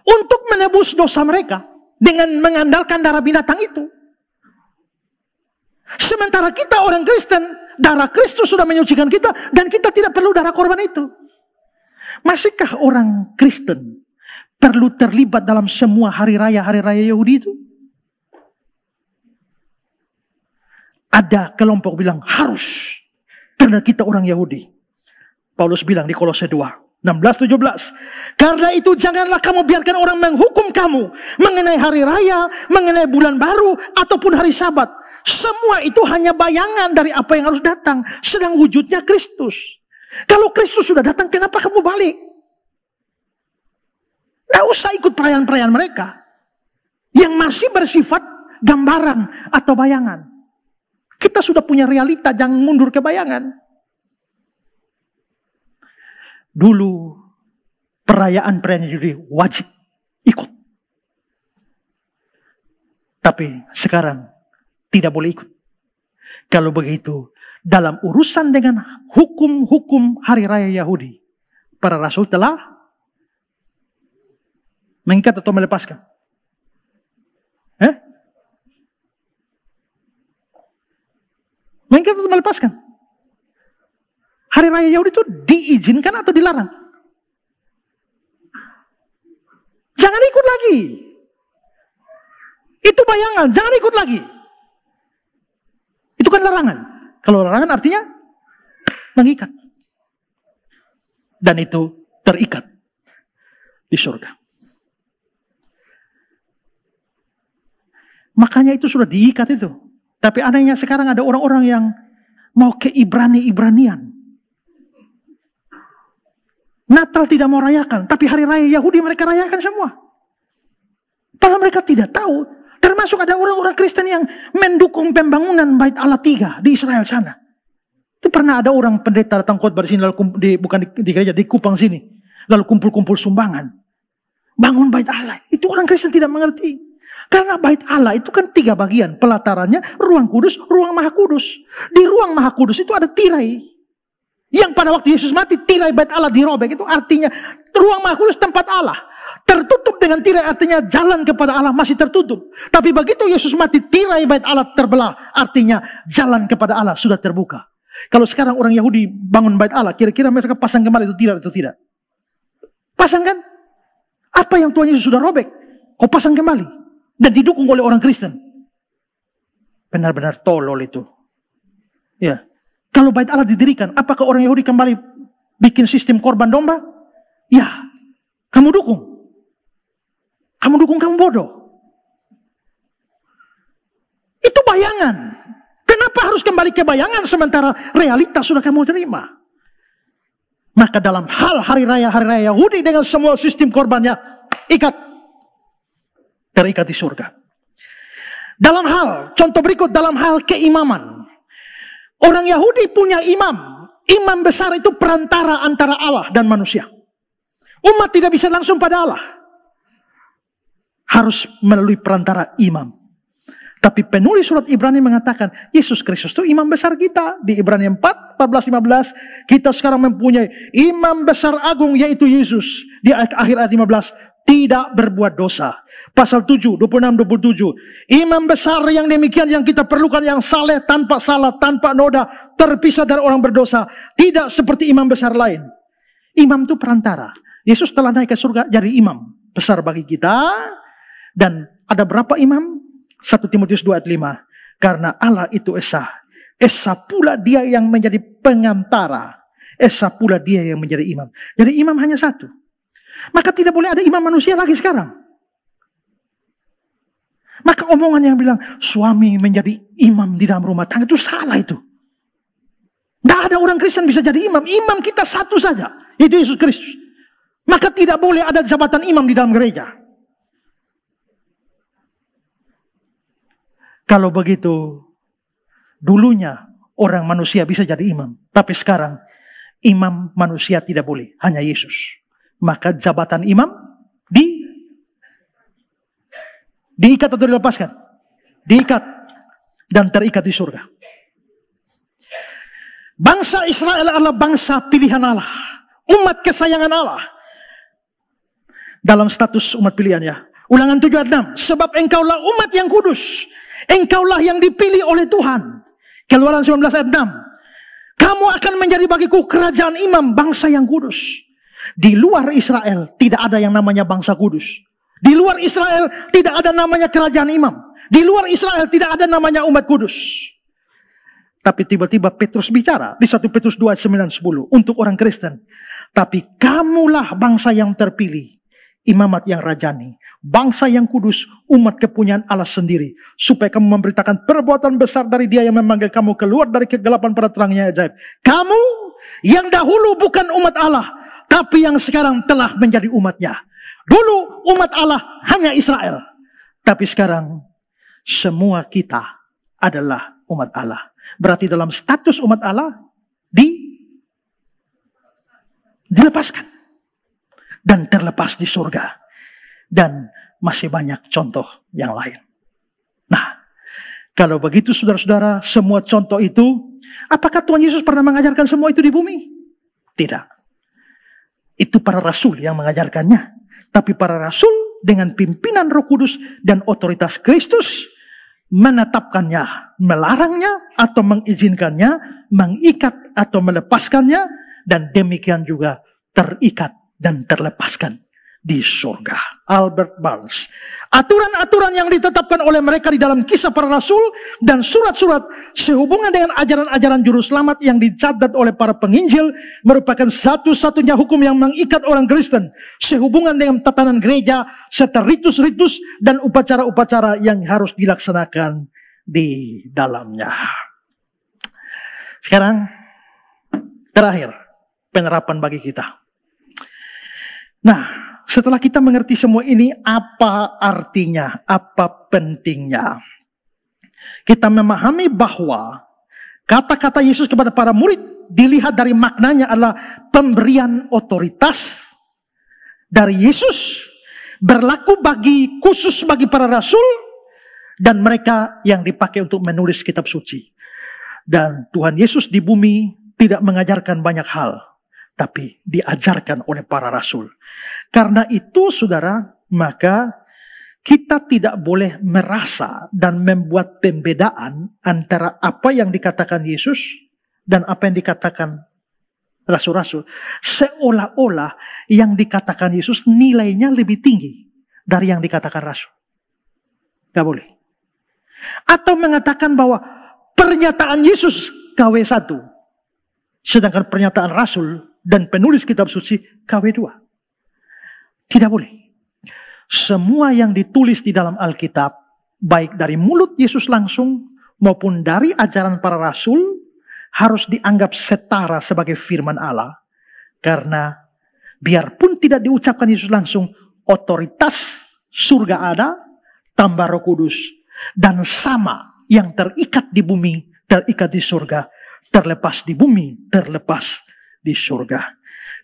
untuk menebus dosa mereka dengan mengandalkan darah binatang itu. Sementara kita orang Kristen, darah Kristus sudah menyucikan kita dan kita tidak perlu darah korban itu. Masihkah orang Kristen perlu terlibat dalam semua hari raya-hari raya Yahudi itu? Ada kelompok bilang harus karena kita orang Yahudi. Paulus bilang di Kolose 2, 16-17. Karena itu janganlah kamu biarkan orang menghukum kamu mengenai hari raya, mengenai bulan baru, ataupun hari sabat semua itu hanya bayangan dari apa yang harus datang. Sedang wujudnya Kristus. Kalau Kristus sudah datang, kenapa kamu balik? Tidak usah ikut perayaan-perayaan mereka. Yang masih bersifat gambaran atau bayangan. Kita sudah punya realita, jangan mundur ke bayangan. Dulu perayaan-perayaan Yahudi wajib ikut. Tapi sekarang tidak boleh ikut. Kalau begitu, dalam urusan dengan hukum-hukum hari raya Yahudi, para rasul telah mengikat atau melepaskan. Eh? Mengikat atau melepaskan. Hari raya Yahudi itu diizinkan atau dilarang? Jangan ikut lagi. Itu bayangan, jangan ikut lagi bukan larangan. Kalau larangan artinya mengikat. Dan itu terikat di surga. Makanya itu sudah diikat itu. Tapi anehnya sekarang ada orang-orang yang mau ke Ibrani-Ibranian. Natal tidak mau rayakan, tapi hari raya Yahudi mereka rayakan semua. Padahal mereka tidak tahu Termasuk ada orang-orang Kristen yang mendukung pembangunan bait Allah tiga di Israel sana. Itu pernah ada orang pendeta datang khotbah di sini lalu di, bukan di, di gereja di Kupang sini, lalu kumpul-kumpul sumbangan. Bangun bait Allah. Itu orang Kristen tidak mengerti. Karena bait Allah itu kan tiga bagian, pelatarannya, ruang kudus, ruang maha kudus. Di ruang maha kudus itu ada tirai. Yang pada waktu Yesus mati tirai bait Allah dirobek itu artinya ruang maha tempat Allah. Tertutup dengan tirai artinya jalan kepada Allah masih tertutup. Tapi begitu Yesus mati tirai bait Allah terbelah artinya jalan kepada Allah sudah terbuka. Kalau sekarang orang Yahudi bangun bait Allah, kira-kira mereka pasang kembali itu tirai atau tidak? Pasang kan? Apa yang Tuhan Yesus sudah robek, kau pasang kembali dan didukung oleh orang Kristen. Benar-benar tolol itu. Ya. Kalau bait Allah didirikan, apakah orang Yahudi kembali bikin sistem korban domba? Ya, kamu dukung. Kamu dukung, kamu bodoh. Itu bayangan. Kenapa harus kembali ke bayangan sementara realitas sudah kamu terima? Maka dalam hal hari raya hari raya Yahudi dengan semua sistem korbannya ikat terikat di surga. Dalam hal contoh berikut dalam hal keimaman Orang Yahudi punya imam. Imam besar itu perantara antara Allah dan manusia. Umat tidak bisa langsung pada Allah. Harus melalui perantara imam. Tapi penulis surat Ibrani mengatakan, Yesus Kristus itu imam besar kita. Di Ibrani 4, 14, 15, kita sekarang mempunyai imam besar agung yaitu Yesus. Di akhir ayat 15, tidak berbuat dosa. Pasal 7, 26, 27. Imam besar yang demikian yang kita perlukan, yang saleh tanpa salah, tanpa noda, terpisah dari orang berdosa. Tidak seperti imam besar lain. Imam itu perantara. Yesus telah naik ke surga jadi imam besar bagi kita. Dan ada berapa imam? 1 Timotius 2 ayat 5. Karena Allah itu Esa. Esa pula dia yang menjadi pengantara. Esa pula dia yang menjadi imam. Jadi imam hanya satu. Maka tidak boleh ada imam manusia lagi sekarang. Maka omongan yang bilang suami menjadi imam di dalam rumah tangga itu salah itu. Tidak ada orang Kristen bisa jadi imam. Imam kita satu saja. Itu Yesus Kristus. Maka tidak boleh ada jabatan imam di dalam gereja. Kalau begitu, dulunya orang manusia bisa jadi imam. Tapi sekarang, imam manusia tidak boleh. Hanya Yesus maka jabatan imam di diikat atau dilepaskan? Diikat dan terikat di surga. Bangsa Israel adalah bangsa pilihan Allah, umat kesayangan Allah. Dalam status umat pilihan ya. Ulangan 7 6, sebab engkaulah umat yang kudus, engkaulah yang dipilih oleh Tuhan. Keluaran 19 ayat 6. Kamu akan menjadi bagiku kerajaan imam bangsa yang kudus. Di luar Israel tidak ada yang namanya bangsa kudus. Di luar Israel tidak ada namanya kerajaan imam. Di luar Israel tidak ada namanya umat kudus. Tapi tiba-tiba Petrus bicara di 1 Petrus 2 9 10 untuk orang Kristen. Tapi kamulah bangsa yang terpilih, imamat yang rajani, bangsa yang kudus, umat kepunyaan Allah sendiri, supaya kamu memberitakan perbuatan besar dari Dia yang memanggil kamu keluar dari kegelapan pada terangnya ajaib. Kamu yang dahulu bukan umat Allah, tapi yang sekarang telah menjadi umatnya. Dulu umat Allah hanya Israel, tapi sekarang semua kita adalah umat Allah. Berarti dalam status umat Allah di dilepaskan dan terlepas di surga dan masih banyak contoh yang lain. Kalau begitu saudara-saudara, semua contoh itu, apakah Tuhan Yesus pernah mengajarkan semua itu di bumi? Tidak. Itu para rasul yang mengajarkannya. Tapi para rasul dengan pimpinan roh kudus dan otoritas Kristus menetapkannya, melarangnya atau mengizinkannya, mengikat atau melepaskannya, dan demikian juga terikat dan terlepaskan di surga. Albert Barnes. Aturan-aturan yang ditetapkan oleh mereka di dalam kisah para rasul dan surat-surat sehubungan dengan ajaran-ajaran juru selamat yang dicatat oleh para penginjil merupakan satu-satunya hukum yang mengikat orang Kristen sehubungan dengan tatanan gereja serta ritus-ritus dan upacara-upacara yang harus dilaksanakan di dalamnya. Sekarang terakhir penerapan bagi kita. Nah, setelah kita mengerti semua ini, apa artinya, apa pentingnya? Kita memahami bahwa kata-kata Yesus kepada para murid dilihat dari maknanya adalah pemberian otoritas dari Yesus berlaku bagi khusus bagi para rasul dan mereka yang dipakai untuk menulis kitab suci. Dan Tuhan Yesus di bumi tidak mengajarkan banyak hal tapi diajarkan oleh para rasul. Karena itu saudara, maka kita tidak boleh merasa dan membuat pembedaan antara apa yang dikatakan Yesus dan apa yang dikatakan rasul-rasul. Seolah-olah yang dikatakan Yesus nilainya lebih tinggi dari yang dikatakan rasul. Gak boleh. Atau mengatakan bahwa pernyataan Yesus KW1. Sedangkan pernyataan rasul dan penulis kitab suci KW2. Tidak boleh. Semua yang ditulis di dalam Alkitab, baik dari mulut Yesus langsung maupun dari ajaran para rasul, harus dianggap setara sebagai firman Allah. Karena biarpun tidak diucapkan Yesus langsung, otoritas surga ada, tambah roh kudus. Dan sama yang terikat di bumi, terikat di surga, terlepas di bumi, terlepas di surga.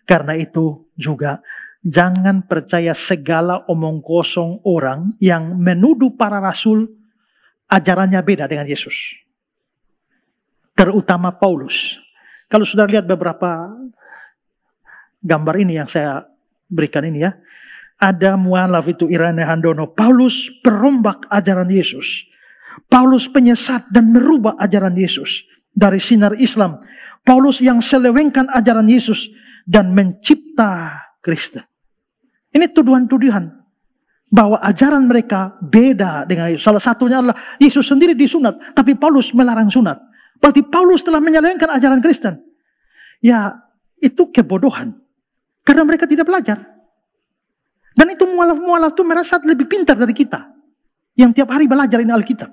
Karena itu juga jangan percaya segala omong kosong orang yang menuduh para rasul ajarannya beda dengan Yesus. Terutama Paulus. Kalau sudah lihat beberapa gambar ini yang saya berikan ini ya. Ada mualaf itu Irene Handono. Paulus perombak ajaran Yesus. Paulus penyesat dan merubah ajaran Yesus dari sinar Islam. Paulus yang selewengkan ajaran Yesus dan mencipta Kristen. Ini tuduhan-tuduhan bahwa ajaran mereka beda dengan Yesus. Salah satunya adalah Yesus sendiri disunat, tapi Paulus melarang sunat. Berarti Paulus telah menyelewengkan ajaran Kristen. Ya, itu kebodohan. Karena mereka tidak belajar. Dan itu mualaf-mualaf itu merasa lebih pintar dari kita. Yang tiap hari belajar ini Alkitab.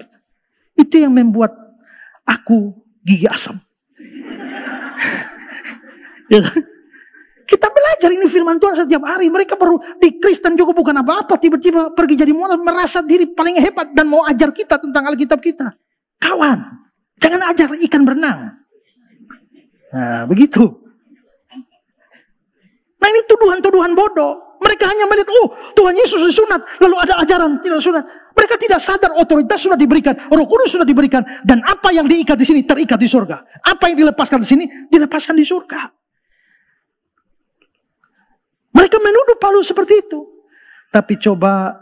Itu yang membuat aku gigi asam. ya kan? Kita belajar ini firman Tuhan setiap hari. Mereka baru di Kristen juga bukan apa-apa. Tiba-tiba pergi jadi monat merasa diri paling hebat dan mau ajar kita tentang Alkitab kita. Kawan, jangan ajar ikan berenang. Nah, begitu. Nah ini tuduhan-tuduhan bodoh. Mereka hanya melihat, oh Tuhan Yesus sunat, lalu ada ajaran tidak sunat. Mereka tidak sadar otoritas sudah diberikan, roh kudus sudah diberikan. Dan apa yang diikat di sini, terikat di surga. Apa yang dilepaskan di sini, dilepaskan di surga. Mereka menuduh Paulus seperti itu. Tapi coba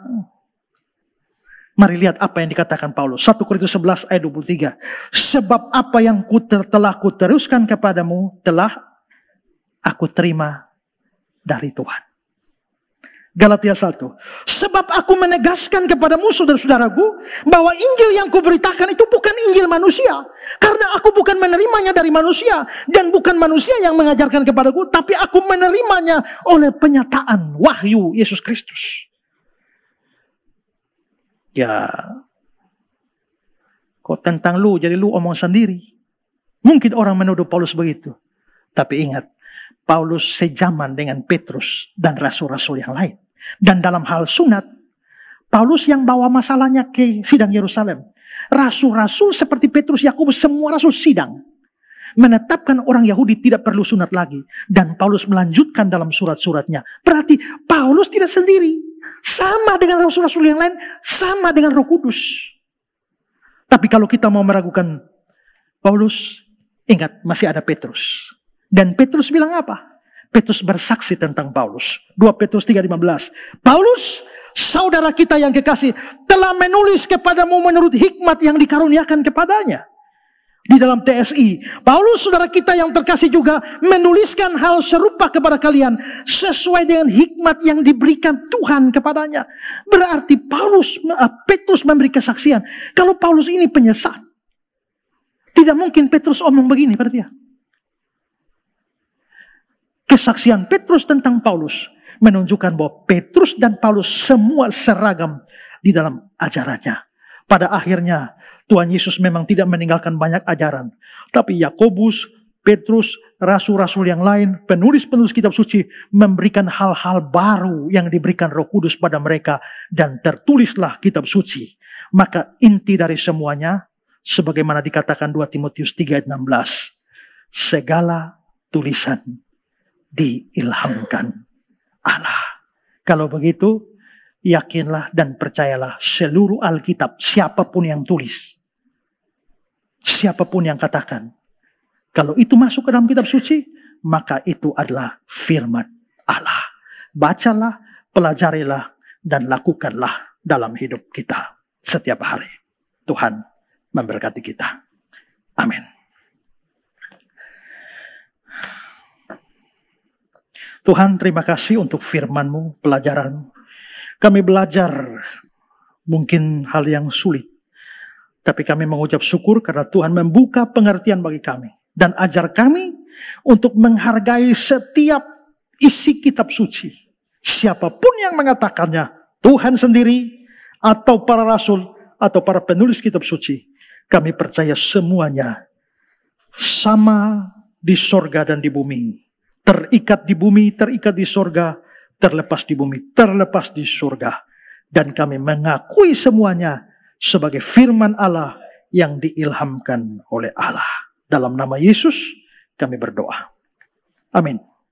Mari lihat apa yang dikatakan Paulus. 1 Korintus 11 ayat 23. Sebab apa yang ku telah kuteruskan kepadamu telah aku terima dari Tuhan. Galatia 1. Sebab aku menegaskan kepada musuh dan saudaraku bahwa Injil yang kuberitakan itu bukan Injil manusia. Karena aku bukan menerimanya dari manusia dan bukan manusia yang mengajarkan kepadaku tapi aku menerimanya oleh penyataan wahyu Yesus Kristus. Ya. Kok tentang lu jadi lu omong sendiri. Mungkin orang menuduh Paulus begitu. Tapi ingat, Paulus sejaman dengan Petrus dan rasul-rasul yang lain. Dan dalam hal sunat, Paulus yang bawa masalahnya ke sidang Yerusalem. Rasul-rasul seperti Petrus, Yakobus, semua rasul sidang. Menetapkan orang Yahudi tidak perlu sunat lagi. Dan Paulus melanjutkan dalam surat-suratnya. Berarti Paulus tidak sendiri. Sama dengan rasul-rasul yang lain, sama dengan roh kudus. Tapi kalau kita mau meragukan Paulus, ingat masih ada Petrus. Dan Petrus bilang apa? Petrus bersaksi tentang Paulus. 2 Petrus 3:15. Paulus, saudara kita yang kekasih, telah menulis kepadamu menurut hikmat yang dikaruniakan kepadanya. Di dalam TSI, Paulus saudara kita yang terkasih juga menuliskan hal serupa kepada kalian sesuai dengan hikmat yang diberikan Tuhan kepadanya. Berarti Paulus eh, Petrus memberi kesaksian kalau Paulus ini penyesat. Tidak mungkin Petrus omong begini pada dia. Kesaksian Petrus tentang Paulus menunjukkan bahwa Petrus dan Paulus semua seragam di dalam ajarannya. Pada akhirnya Tuhan Yesus memang tidak meninggalkan banyak ajaran. Tapi Yakobus, Petrus, rasul-rasul yang lain, penulis-penulis kitab suci memberikan hal-hal baru yang diberikan Roh Kudus pada mereka dan tertulislah kitab suci. Maka inti dari semuanya sebagaimana dikatakan 2 Timotius 3 ayat 16. Segala tulisan diilhamkan Allah. Kalau begitu, yakinlah dan percayalah seluruh Alkitab, siapapun yang tulis, siapapun yang katakan, kalau itu masuk ke dalam kitab suci, maka itu adalah firman Allah. Bacalah, pelajarilah, dan lakukanlah dalam hidup kita setiap hari. Tuhan memberkati kita. Amin. Tuhan terima kasih untuk Firmanmu, mu pelajaran Kami belajar mungkin hal yang sulit. Tapi kami mengucap syukur karena Tuhan membuka pengertian bagi kami. Dan ajar kami untuk menghargai setiap isi kitab suci. Siapapun yang mengatakannya, Tuhan sendiri, atau para rasul, atau para penulis kitab suci. Kami percaya semuanya sama di sorga dan di bumi Terikat di bumi, terikat di surga, terlepas di bumi, terlepas di surga. Dan kami mengakui semuanya sebagai firman Allah yang diilhamkan oleh Allah. Dalam nama Yesus kami berdoa. Amin.